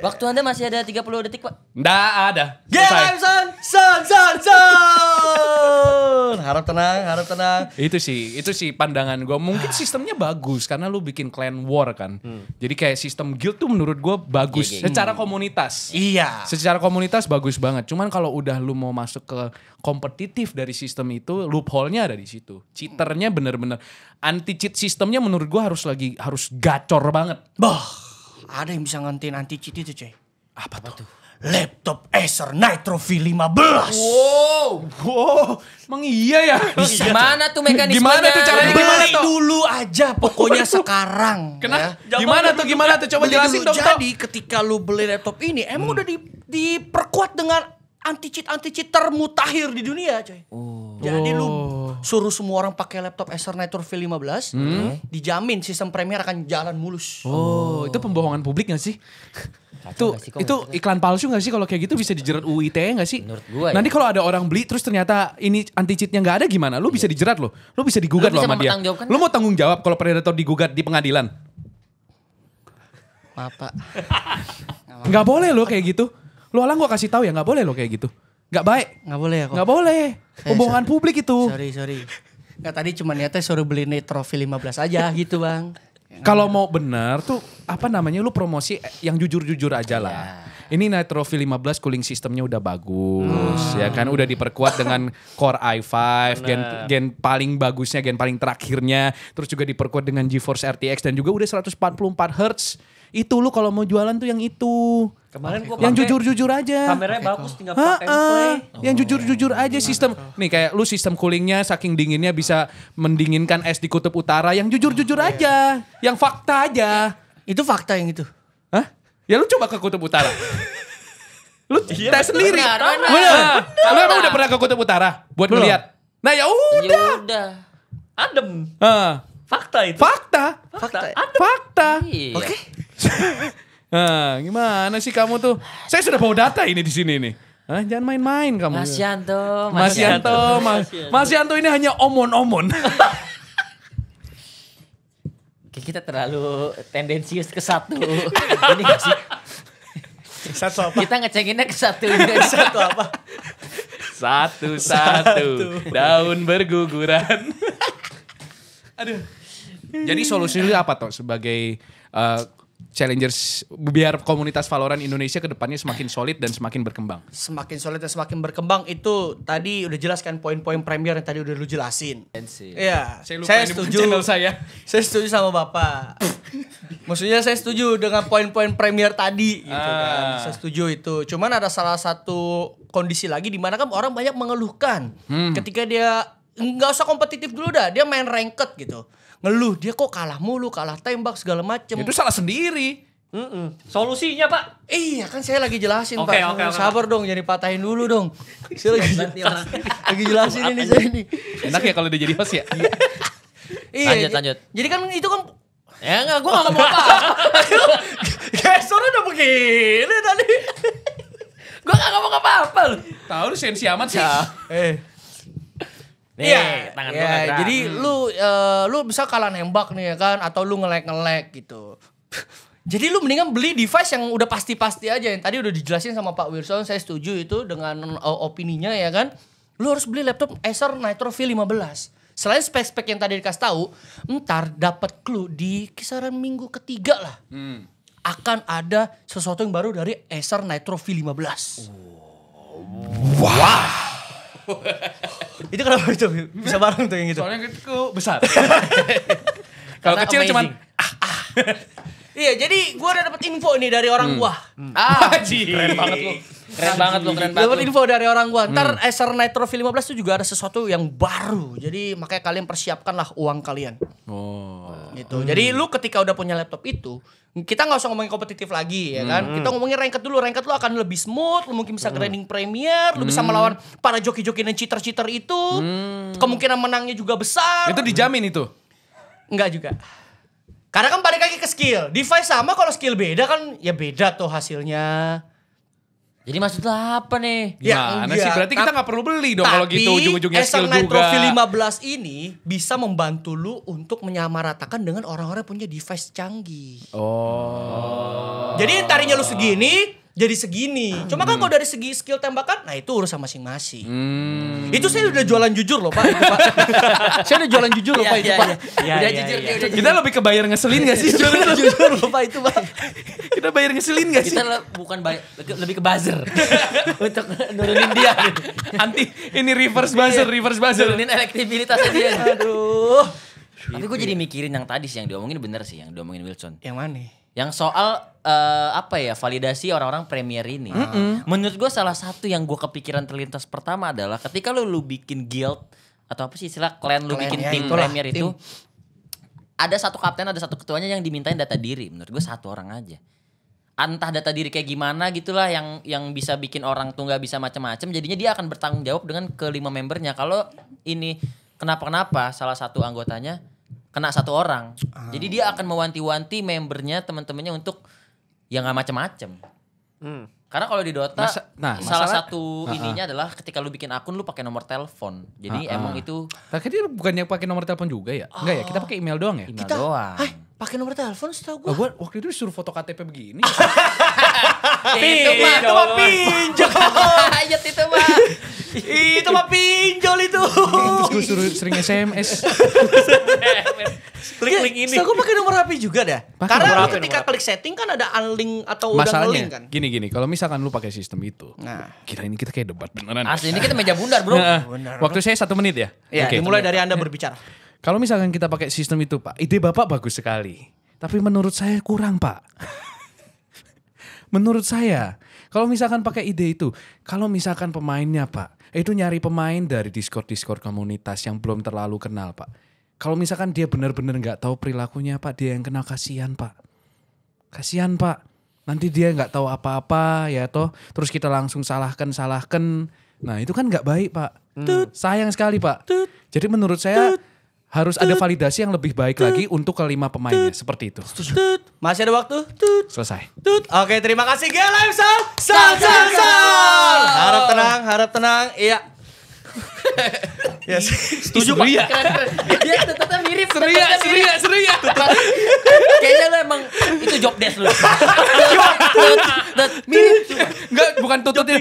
Waktu Anda masih ada 30 detik, Pak. Nggak ada. Game son, son, son, son. <laughs> harap tenang, harap tenang. Itu sih, itu sih pandangan gue. Mungkin sistemnya bagus karena lu bikin clan war kan. Hmm. Jadi kayak sistem guild tuh menurut gue bagus. Yeah, yeah. Secara hmm. komunitas. Iya. Secara komunitas bagus banget. Cuman kalau udah lu mau masuk ke kompetitif dari sistem itu, loophole-nya ada di situ. Cheaternya bener-bener. Anti-cheat sistemnya menurut gue harus lagi, harus gacor banget. Bah ada yang bisa ngantiin anti cheat itu coy. Apa, Apa tuh? Laptop Acer Nitro V15. Wow. Wow. Emang iya ya? Bisa. Gimana tuh mekanismenya? Gimana tuh caranya? Gimana tuh? dulu aja pokoknya sekarang. Kena, ya. Gimana tuh? Gimana tuh? Coba beli jelasin dong. Jadi ketika lu beli laptop ini emang hmm. udah di, diperkuat dengan anti cheat anti cheat termutakhir di dunia coy. Oh. Jadi lu oh. suruh semua orang pakai laptop Acer Nitro V15, hmm. hmm? dijamin sistem premier akan jalan mulus. Oh, oh. itu pembohongan publik gak sih? itu itu iklan palsu gak sih kalau kayak gitu bisa dijerat UIT gak sih? Menurut gua ya. Nanti kalau ada orang beli terus ternyata ini anti cheatnya gak ada gimana? Lu bisa iya. dijerat loh. Lu bisa digugat loh sama dia. Lu kan? mau tanggung jawab kalau predator digugat di pengadilan? Maaf, Pak. Gak boleh loh kayak gitu. Lu alang gua kasih tahu ya nggak boleh lo kayak gitu. Nggak baik. Nggak boleh ya kok. Nggak boleh. Pembohongan eh, publik itu. Sorry, sorry. Nggak tadi cuma niatnya suruh beli nih trofi 15 aja <laughs> gitu bang. Kalau mau benar tuh apa namanya lu promosi yang jujur-jujur aja lah. Yeah. Ini Nitro v 15 cooling sistemnya udah bagus hmm. ya kan udah diperkuat dengan <laughs> Core i5 gen gen paling bagusnya gen paling terakhirnya terus juga diperkuat dengan GeForce RTX dan juga udah 144 Hz itu lu kalau mau jualan tuh yang itu. Kemarin gua yang jujur-jujur aja. Kameranya bagus tinggal pakai play. yang oh. jujur-jujur aja sistem. Nih kayak lu sistem coolingnya saking dinginnya bisa mendinginkan es di kutub utara. Yang jujur-jujur oh, iya. aja. Yang fakta aja. Itu fakta yang itu. Hah? Ya lu coba ke kutub utara. lu <laughs> iya, tes sendiri. Benar, ah. Lu emang udah pernah ke kutub utara buat melihat. Nah ya udah. Ya Adem. Uh. Fakta itu. Fakta. Fakta. Fakta. Adem. Fakta. Iya. Oke. Okay nah, <laughs> gimana sih kamu tuh? Saya sudah bawa data ini di sini nih. Hah, jangan main-main kamu. Mas Yanto, Mas, Yanto, Mas, Mas Yanto ini hanya omon-omon. <laughs> kita terlalu tendensius ke satu. <laughs> ini gak sih? Satu apa? Kita ngecenginnya ke satu. satu apa? Satu, satu, satu. Daun berguguran. Aduh. Jadi solusinya apa toh sebagai uh, challengers biar komunitas Valorant Indonesia kedepannya semakin solid dan semakin berkembang. Semakin solid dan semakin berkembang itu tadi udah jelaskan poin-poin premier yang tadi udah lu jelasin. Iya. Saya, saya setuju. Channel saya. <laughs> saya setuju sama bapak. <laughs> Maksudnya saya setuju dengan poin-poin premier tadi gitu ah. Kan. Saya setuju itu. Cuman ada salah satu kondisi lagi di mana kan orang banyak mengeluhkan hmm. ketika dia nggak usah kompetitif dulu dah, dia main ranked gitu ngeluh dia kok kalah mulu, kalah tembak segala macem. Ya, itu salah sendiri. Mm -mm. Solusinya pak? Iya kan saya lagi jelasin okay, pak. Okay, okay, Sabar dong, jadi patahin dulu dong. <laughs> Saya lagi, jelasin, <laughs> lagi jelasin ini saya ini. <laughs> Enak ya kalau dia jadi host ya. iya. iya lanjut lanjut. Jadi kan itu kan Ya enggak, gue gak ngomong apa. Gesturnya udah begini tadi. gue gak ngomong apa-apa loh. Tahu lu sensi amat sih. Eh. Nih, iya. tangan yeah. gue Jadi hmm. lu uh, lu bisa kalah nembak nih ya kan atau lu ngelek-ngelek gitu. <laughs> Jadi lu mendingan beli device yang udah pasti-pasti aja yang tadi udah dijelasin sama Pak Wilson, saya setuju itu dengan uh, opininya ya kan. Lu harus beli laptop Acer Nitro V15. Selain spek-spek yang tadi dikasih tahu, ntar dapat clue di kisaran minggu ketiga lah. Hmm. Akan ada sesuatu yang baru dari Acer Nitro V15. Wow. wow. <laughs> <laughs> Itu kenapa itu bisa bareng tuh yang itu? Soalnya itu besar. <laughs> Kalau kecil cuma cuman ah ah. Iya, jadi gue udah dapet info nih dari orang hmm. gua. Hmm. Ah, ah keren banget lu. Keren banget lu, keren banget. Dapat info dari orang gua. Ntar hmm. Acer Nitro V15 itu juga ada sesuatu yang baru. Jadi makanya kalian persiapkanlah uang kalian. Oh. Gitu. Hmm. Jadi lu ketika udah punya laptop itu, kita nggak usah ngomongin kompetitif lagi ya kan. Hmm. Kita ngomongin ranked dulu. Ranked lu akan lebih smooth, lu mungkin bisa grinding hmm. premier, lu hmm. bisa melawan para joki-joki dan cheater-cheater itu. Hmm. Kemungkinan menangnya juga besar. Itu dijamin itu. Enggak juga. Karena kan balik lagi ke skill. Device sama kalau skill beda kan ya beda tuh hasilnya. Jadi maksudnya apa nih? Ya, Gimana ya, sih? Berarti kita nggak perlu beli dong kalau gitu ujung-ujungnya skill Nitro juga. Tapi 15 ini bisa membantu lu untuk menyamaratakan dengan orang-orang punya device canggih. Oh. Jadi yang lu segini, jadi segini. Cuma kan hmm. kalau dari segi skill tembakan, nah itu urusan masing-masing. Hmm. Itu saya udah jualan jujur loh pak. <laughs> saya udah jualan jujur loh pak Iya, iya, iya, iya. iya, iya. Kita lebih ke bayar ngeselin gak sih? <laughs> jualan jujur loh pak itu pak. <laughs> Kita bayar ngeselin gak sih? Kita bukan bayar, lebih ke buzzer. Untuk nurunin dia. Anti, ini reverse buzzer, reverse buzzer. Nurunin elektibilitasnya dia. Aduh. Tapi gue jadi mikirin yang tadi sih yang diomongin bener sih yang diomongin Wilson. Yang mana? nih? yang soal uh, apa ya validasi orang-orang premier ini. Mm -hmm. Menurut gue salah satu yang gue kepikiran terlintas pertama adalah ketika lu lu bikin guild atau apa sih istilah clan lu bikin ya, tim itulah, premier tim. itu ada satu kapten ada satu ketuanya yang dimintain data diri. Menurut gue satu orang aja. Entah data diri kayak gimana gitulah yang yang bisa bikin orang tuh nggak bisa macam-macam. Jadinya dia akan bertanggung jawab dengan kelima membernya. Kalau ini kenapa-kenapa salah satu anggotanya kena satu orang. Ah. Jadi dia akan mewanti-wanti membernya teman-temannya untuk yang nggak macam-macam. Hmm. Karena kalau di Dota Masa, nah, salah masalah, satu uh, ininya adalah ketika lu bikin akun lu pakai nomor telepon. Jadi uh, emang itu Tapi dia bukannya pakai nomor telepon juga ya? Enggak ya, kita pakai email doang ya? Email kita, doang. Hai, pakai nomor telepon setahu gue Oh, gue waktu itu disuruh foto KTP begini. <laughs> itu mah itu mah pinjol. Ayat <laughs> itu mah. itu mah pinjol itu. Terus gue suruh sering SMS. <laughs> klik link iya, ini. So, pakai nomor HP juga dah. Pake Karena nomor ketika nomor klik setting kan ada unlink atau udah nge kan. Gini gini, kalau misalkan lu pakai sistem itu. Nah. Kira ini kita kayak debat beneran. Asli ini kita meja bundar, Bro. Nah, bener, waktu saya satu menit ya. Iya, okay. dimulai dari Anda berbicara. Kalau misalkan kita pakai sistem itu, Pak. Ide Bapak bagus sekali. Tapi menurut saya kurang, Pak. menurut saya, kalau misalkan pakai ide itu, kalau misalkan pemainnya, Pak, itu nyari pemain dari Discord-Discord komunitas yang belum terlalu kenal, Pak kalau misalkan dia benar-benar nggak tahu perilakunya Pak, dia yang kena kasihan Pak. Kasihan Pak. Nanti dia nggak tahu apa-apa ya toh. Terus kita langsung salahkan salahkan. Nah itu kan nggak baik Pak. Hmm. Sayang sekali Pak. Tut. Jadi menurut saya Tut. harus Tut. ada validasi yang lebih baik Tut. lagi untuk kelima pemainnya Tut. seperti itu. Tut. Masih ada waktu? Tut. Selesai. Tut. Oke terima kasih Gelem Sal Sal Sal. Harap tenang, harap tenang. Iya ya setuju pak ya tetap mirip seria seria seria kayaknya lo emang itu job desk lo mirip enggak bukan tutut ya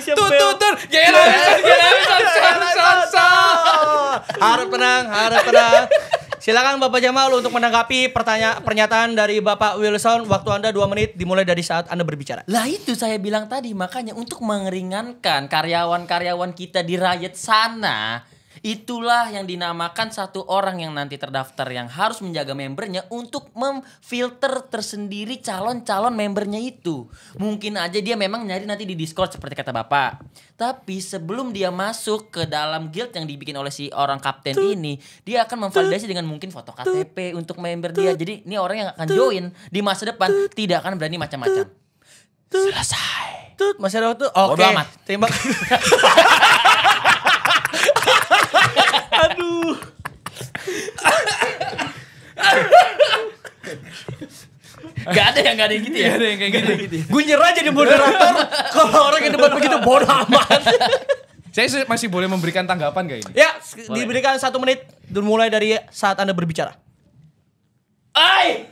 Harap tenang, harap tenang. Silakan Bapak Jamal untuk menanggapi pertanyaan pernyataan dari Bapak Wilson. Waktu Anda dua menit dimulai dari saat Anda berbicara. Lah itu saya bilang tadi makanya untuk meringankan karyawan-karyawan kita di rakyat sana Itulah yang dinamakan satu orang yang nanti terdaftar yang harus menjaga membernya untuk memfilter tersendiri calon-calon membernya itu. Mungkin aja dia memang nyari nanti di Discord seperti kata Bapak. Tapi sebelum dia masuk ke dalam guild yang dibikin oleh si orang kapten ini, dia akan memvalidasi dengan mungkin foto KTP untuk member dia. Jadi ini orang yang akan join di masa depan tidak akan berani macam-macam. Selesai. Tut, masih ada waktu. Oke. Okay. Terima kasih. <laughs> Gak ada yang gak ada yang gitu ya. Gak gitu. ada yang gitu. gitu. Gue nyerah jadi moderator. Kalau orang yang debat begitu bodoh amat. Saya masih boleh memberikan tanggapan gak ini? Ya, boleh. diberikan satu menit. Mulai dari saat Anda berbicara. Ay!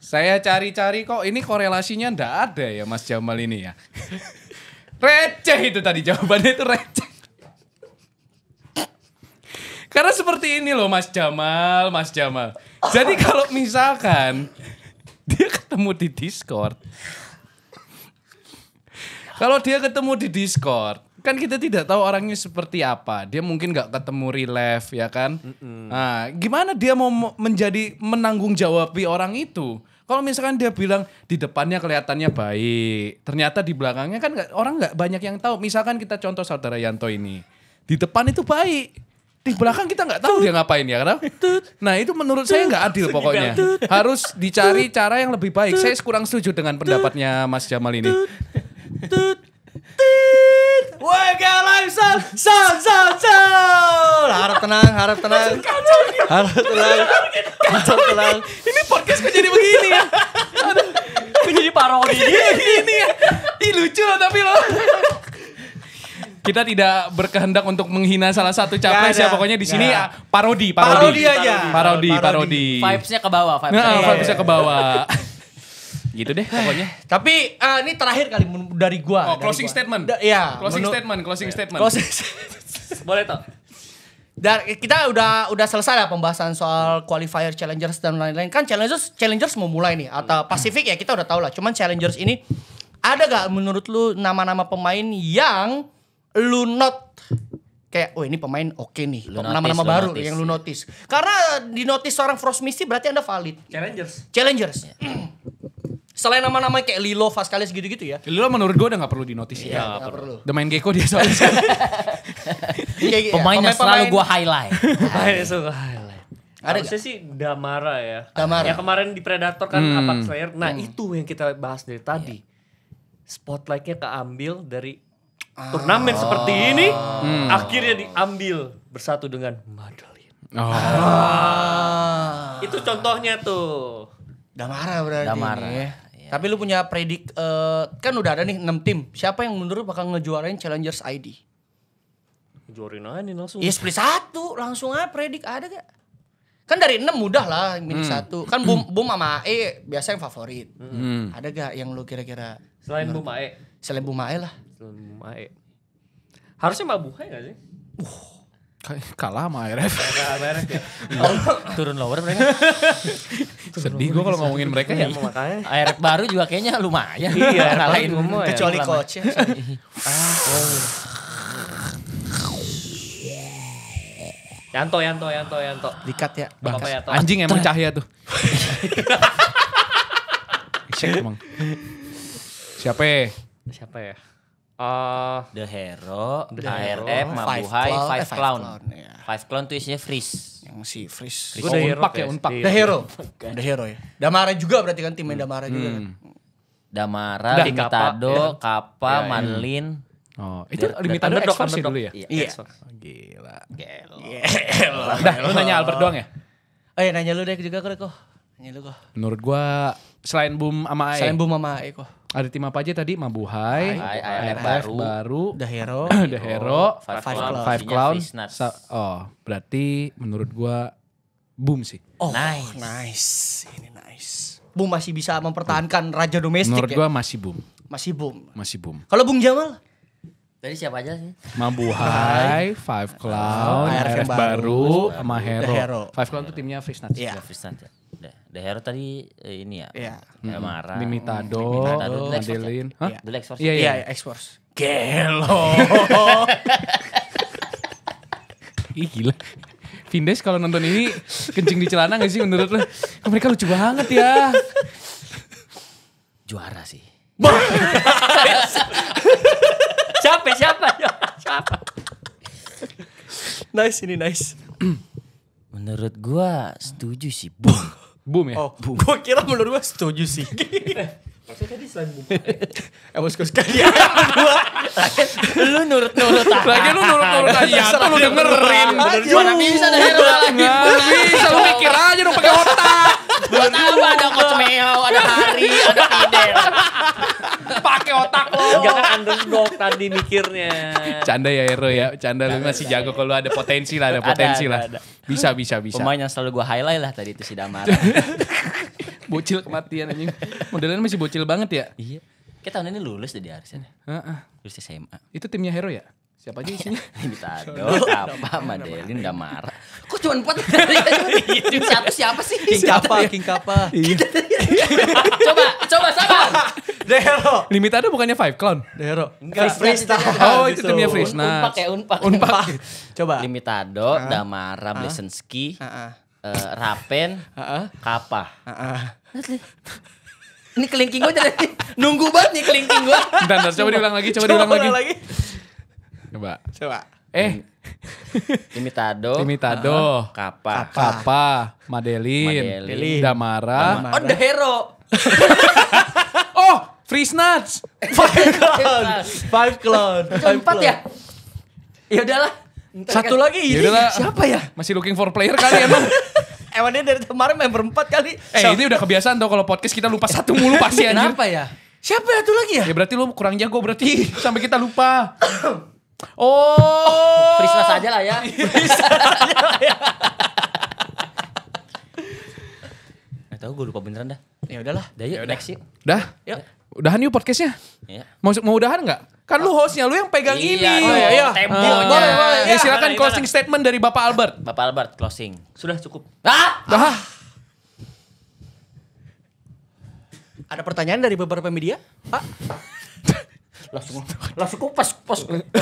Saya cari-cari kok ini korelasinya ndak ada ya Mas Jamal ini ya. receh itu tadi jawabannya itu receh. Karena seperti ini loh Mas Jamal, Mas Jamal. Jadi kalau misalkan dia ketemu di Discord. Kalau dia ketemu di Discord, kan kita tidak tahu orangnya seperti apa. Dia mungkin nggak ketemu relief ya kan. Nah, gimana dia mau menjadi menanggung jawabi orang itu? Kalau misalkan dia bilang di depannya kelihatannya baik, ternyata di belakangnya kan gak, orang nggak banyak yang tahu. Misalkan kita contoh saudara Yanto ini, di depan itu baik, di belakang kita nggak tahu dia ngapain ya karena nah itu menurut saya nggak adil pokoknya harus dicari cara yang lebih baik saya kurang setuju dengan pendapatnya Mas Jamal ini Woi galak sound sound sound Harap tenang, harap tenang. Harap tenang. Harap tenang. Ini podcast kok jadi begini ya? Kok jadi parodi Ini ya? Ih lucu tapi loh kita tidak berkehendak untuk menghina salah satu capres ya pokoknya di sini ya, parodi, parodi parodi aja parodi parodi, parodi. vibesnya ke bawah vibesnya nah, vibesnya ke bawah <laughs> gitu deh pokoknya. Eh, tapi uh, ini terakhir kali dari gua. Oh, dari closing gua. statement. Da ya. Closing statement, closing statement. Closing <laughs> Boleh toh. Dan kita udah udah selesai lah pembahasan soal qualifier challengers dan lain-lain. Kan challengers challengers mau mulai nih atau hmm. Pacific ya kita udah tau lah. Cuman challengers ini ada gak menurut lu nama-nama pemain yang lu not kayak oh ini pemain oke okay nih nama-nama baru notice. yang lu notice karena di notice seorang Frost Misty berarti anda valid challengers challengers <clears throat> selain nama-nama kayak Lilo Vaskalis gitu-gitu ya Lilo menurut gue udah gak perlu di notice ya, Iya, gak, perlu udah main gecko dia soalnya pemainnya <laughs> gitu pemain, pemain selalu gue highlight pemainnya selalu highlight ada Harusnya sih Damara ya. Damara. Ya kemarin di Predator kan hmm. Apex Slayer. Nah hmm. itu yang kita bahas dari tadi. Yeah. Spotlightnya keambil dari Ah. turnamen oh. seperti ini hmm. akhirnya diambil bersatu dengan Madeline. Oh. Ah. Itu contohnya tuh. Damara berarti. Damara. Ya. Iya. Tapi lu punya predik uh, kan udah ada nih 6 tim. Siapa yang menurut bakal ngejuarain Challengers ID? Juarin aja nih langsung. Iya split satu langsung aja predik ada gak? Kan dari 6 mudah lah milih hmm. satu. Kan Bum Bum sama E biasa yang favorit. Hmm. Ada gak yang lu kira-kira? Selain Bum Ae. Selain Bum Ae lah. Celung Mae. Harusnya Mabuhay gak sih? Uh, kalah sama RF. Ya? Iya. Turun lower mereka. <laughs> Sedih gue kalau ngomongin mereka ya. Iya, makanya. baru juga kayaknya lumayan. Iya, ngalahin umum ya. Kecuali coach Yanto, Yanto, Yanto, Yanto. Dikat ya. Bapak ya, anjing emang cahaya tuh. <laughs> Cek emang. Siapa ya? Siapa ya? Uh, The Hero, The ARF, Mabuhay, Five, Five eh, Clown. Five Clown, ya. Five Clown tuh isinya Freeze. Yang si Freeze. Freeze. Oh, The Unpak ya, Unpak. The Hero. <laughs> The Hero ya. Damara juga berarti kan timnya hmm. Damara juga kan? Hmm. Damara, Udah, Limitado, Kapa, ya. Kapa ya, ya. Manlin. Oh, itu Limitado X versi dulu ya? Iya. iya. Oh, gila. Gila. Gila. Dah, lu nanya Albert doang ya? Oh iya, nanya lu deh juga kok. Nanya lu kok. Menurut gua selain Boom sama Ae. Selain Boom sama Ae kok ada tim apa aja tadi? Mabuhai, Air baru, baru The Hero, The <clears throat> Hero, oh, Five, Five Clown, Five Clown. Sa oh, berarti menurut gua boom sih. Oh, nice. nice. Ini nice. Boom masih bisa mempertahankan boom. raja domestik Menurut ya? masih boom. Masih boom. Masih boom. Kalau Bung Jamal? Tadi siapa aja sih? Mabuhai, Five Clown, Air baru, baru, sama Hero. Hero. Five Clown itu timnya Fish Iya, yeah. Dehero tadi eh, ini ya. Iya. Yeah. Hmm. Mara. Limitado, Limitado Madeline. Hah? The Lex Force. Iya, iya, X Force. Gelo. <laughs> Ih gila. Vindes kalau nonton ini kencing di celana gak sih menurut lo? Mereka lucu banget ya. Juara sih. <laughs> siapa siapa siapa? Nice ini nice. menurut gua setuju sih, Boom ya? Oh, boom. Gue kira menurut gue setuju sih. <laughs> Maksudnya tadi selain boom. eh, eh bosku sekalian lu nurut-nurut aja. Lagi lu nurut-nurut aja. Atau iya, lu dengerin. Mana bisa hero lagi. Gitu. bisa lu mikir aja dong pakai otak. Buat apa ada Coach Meo, ada Hari, ada Fidel. Pakai otak lo. Enggak kan underdog tadi mikirnya. Canda ya Ero ya. Iya, canda lu masih jago kalau ada potensi lah, ada potensi ada, lah. Ada, ada. Bisa bisa bisa. Pemain yang selalu gua highlight lah tadi itu si Damar. <laughs> bocil kematian anjing. Modelnya masih bocil banget ya? Iya. Kita tahun ini lulus dari Arsenal. Heeh. Lulus SMA. Itu timnya Hero ya? Siapa aja isinya? Ditado, <laughs> apa, Madeline, Damara. Kok cuma empat? Satu siapa sih? King Kappa, King Kappa. Iya. Iya. coba, coba sabar. Dero. Limitado bukannya Five Clown. Dero. Enggak, Freestyle. Oh, itu timnya Freestyle. Unpak nah. ya, Unpak. Unpak. Coba. Limitado, ah. Damara, ah. Blesenski, ah, eh, Rapen, Nanti. Ini kelingking gue jadi nunggu banget nih kelingking gue. bentar, coba diulang lagi, coba diulang lagi. Coba. Coba. Eh. <laughs> Imitado. Imitado. Kapa. Kapa. Kapa. Madeline. Madeline. Damara. Damara. On The Hero. <laughs> oh, Free Snatch Five Clown. Five Clown. Five Empat ya? Ya udahlah. Satu lagi ini. Yaudahlah. Siapa ya? Masih looking for player kali emang. <laughs> Emangnya dari kemarin member empat kali. Eh so, ini udah kebiasaan tau kalau podcast kita lupa satu mulu pasti anjir. Kenapa ya? Siapa satu ya lagi ya? Ya berarti lu kurang jago berarti sampai kita lupa. <coughs> Oh, oh Frisna saja lah ya. <laughs> saja lah ya. tahu gue lupa beneran dah. Ya udahlah. Dah yuk, ya next yuk. Dah? Yuk. Udahan yuk podcastnya. Iya. Mau, udahan nggak? Kan lu hostnya, lu yang pegang iya, ini. Oh, iya, iya. Uh, boleh, boleh. Ya, silakan closing gimana? statement dari Bapak Albert. Bapak Albert, closing. Sudah cukup. Ah! Ah! Ada pertanyaan dari beberapa media, Pak? Ah langsung langsung kupas pas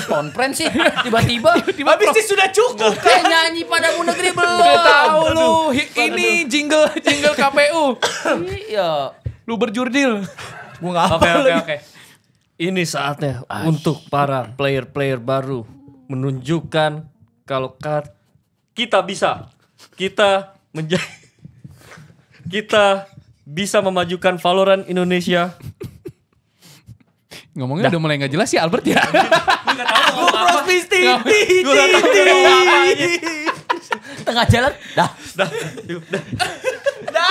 konferensi sih <laughs> tiba-tiba habis sih sudah cukup kan nyanyi pada mu negeri belum tahu lu ini jingle jingle KPU iya lu berjurdil gua nggak oke oke oke ini saatnya untuk para player-player baru menunjukkan kalau kita bisa kita menjadi <laughs> kita bisa memajukan Valorant Indonesia Ngomongnya udah mulai gak jelas sih Albert ya. Gue cross Titi Tengah jalan. Dah. Dah. Dah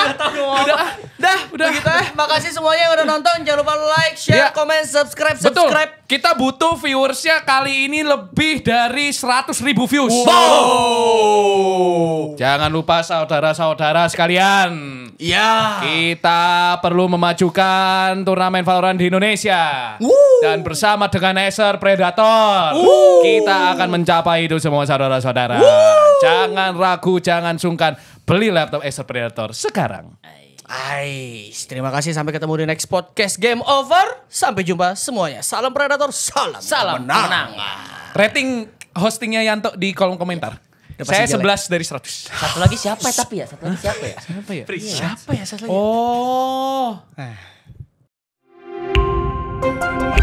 udah, dah, udah. gitu ya Makasih semuanya yang udah nonton. Jangan lupa like, share, ya. komen, subscribe, subscribe. Betul. Kita butuh viewersnya kali ini lebih dari 100 ribu views. Wow. wow. Jangan lupa saudara-saudara sekalian. Iya. Kita perlu memajukan turnamen Valorant di Indonesia. Woo. Dan bersama dengan Acer Predator. Woo. Kita akan mencapai itu semua saudara-saudara. Jangan ragu, jangan sungkan. Beli laptop Acer Predator sekarang. Ais, terima kasih sampai ketemu di next podcast Game Over. Sampai jumpa semuanya. Salam Predator, salam, salam menang. menang. Rating hostingnya Yanto di kolom komentar. Iya. Udah saya 11 dari 100. Satu lagi siapa ya tapi ya? Satu lagi siapa ya? Siapa ya? Iya. Siapa ya Siapa ya? Oh. Eh.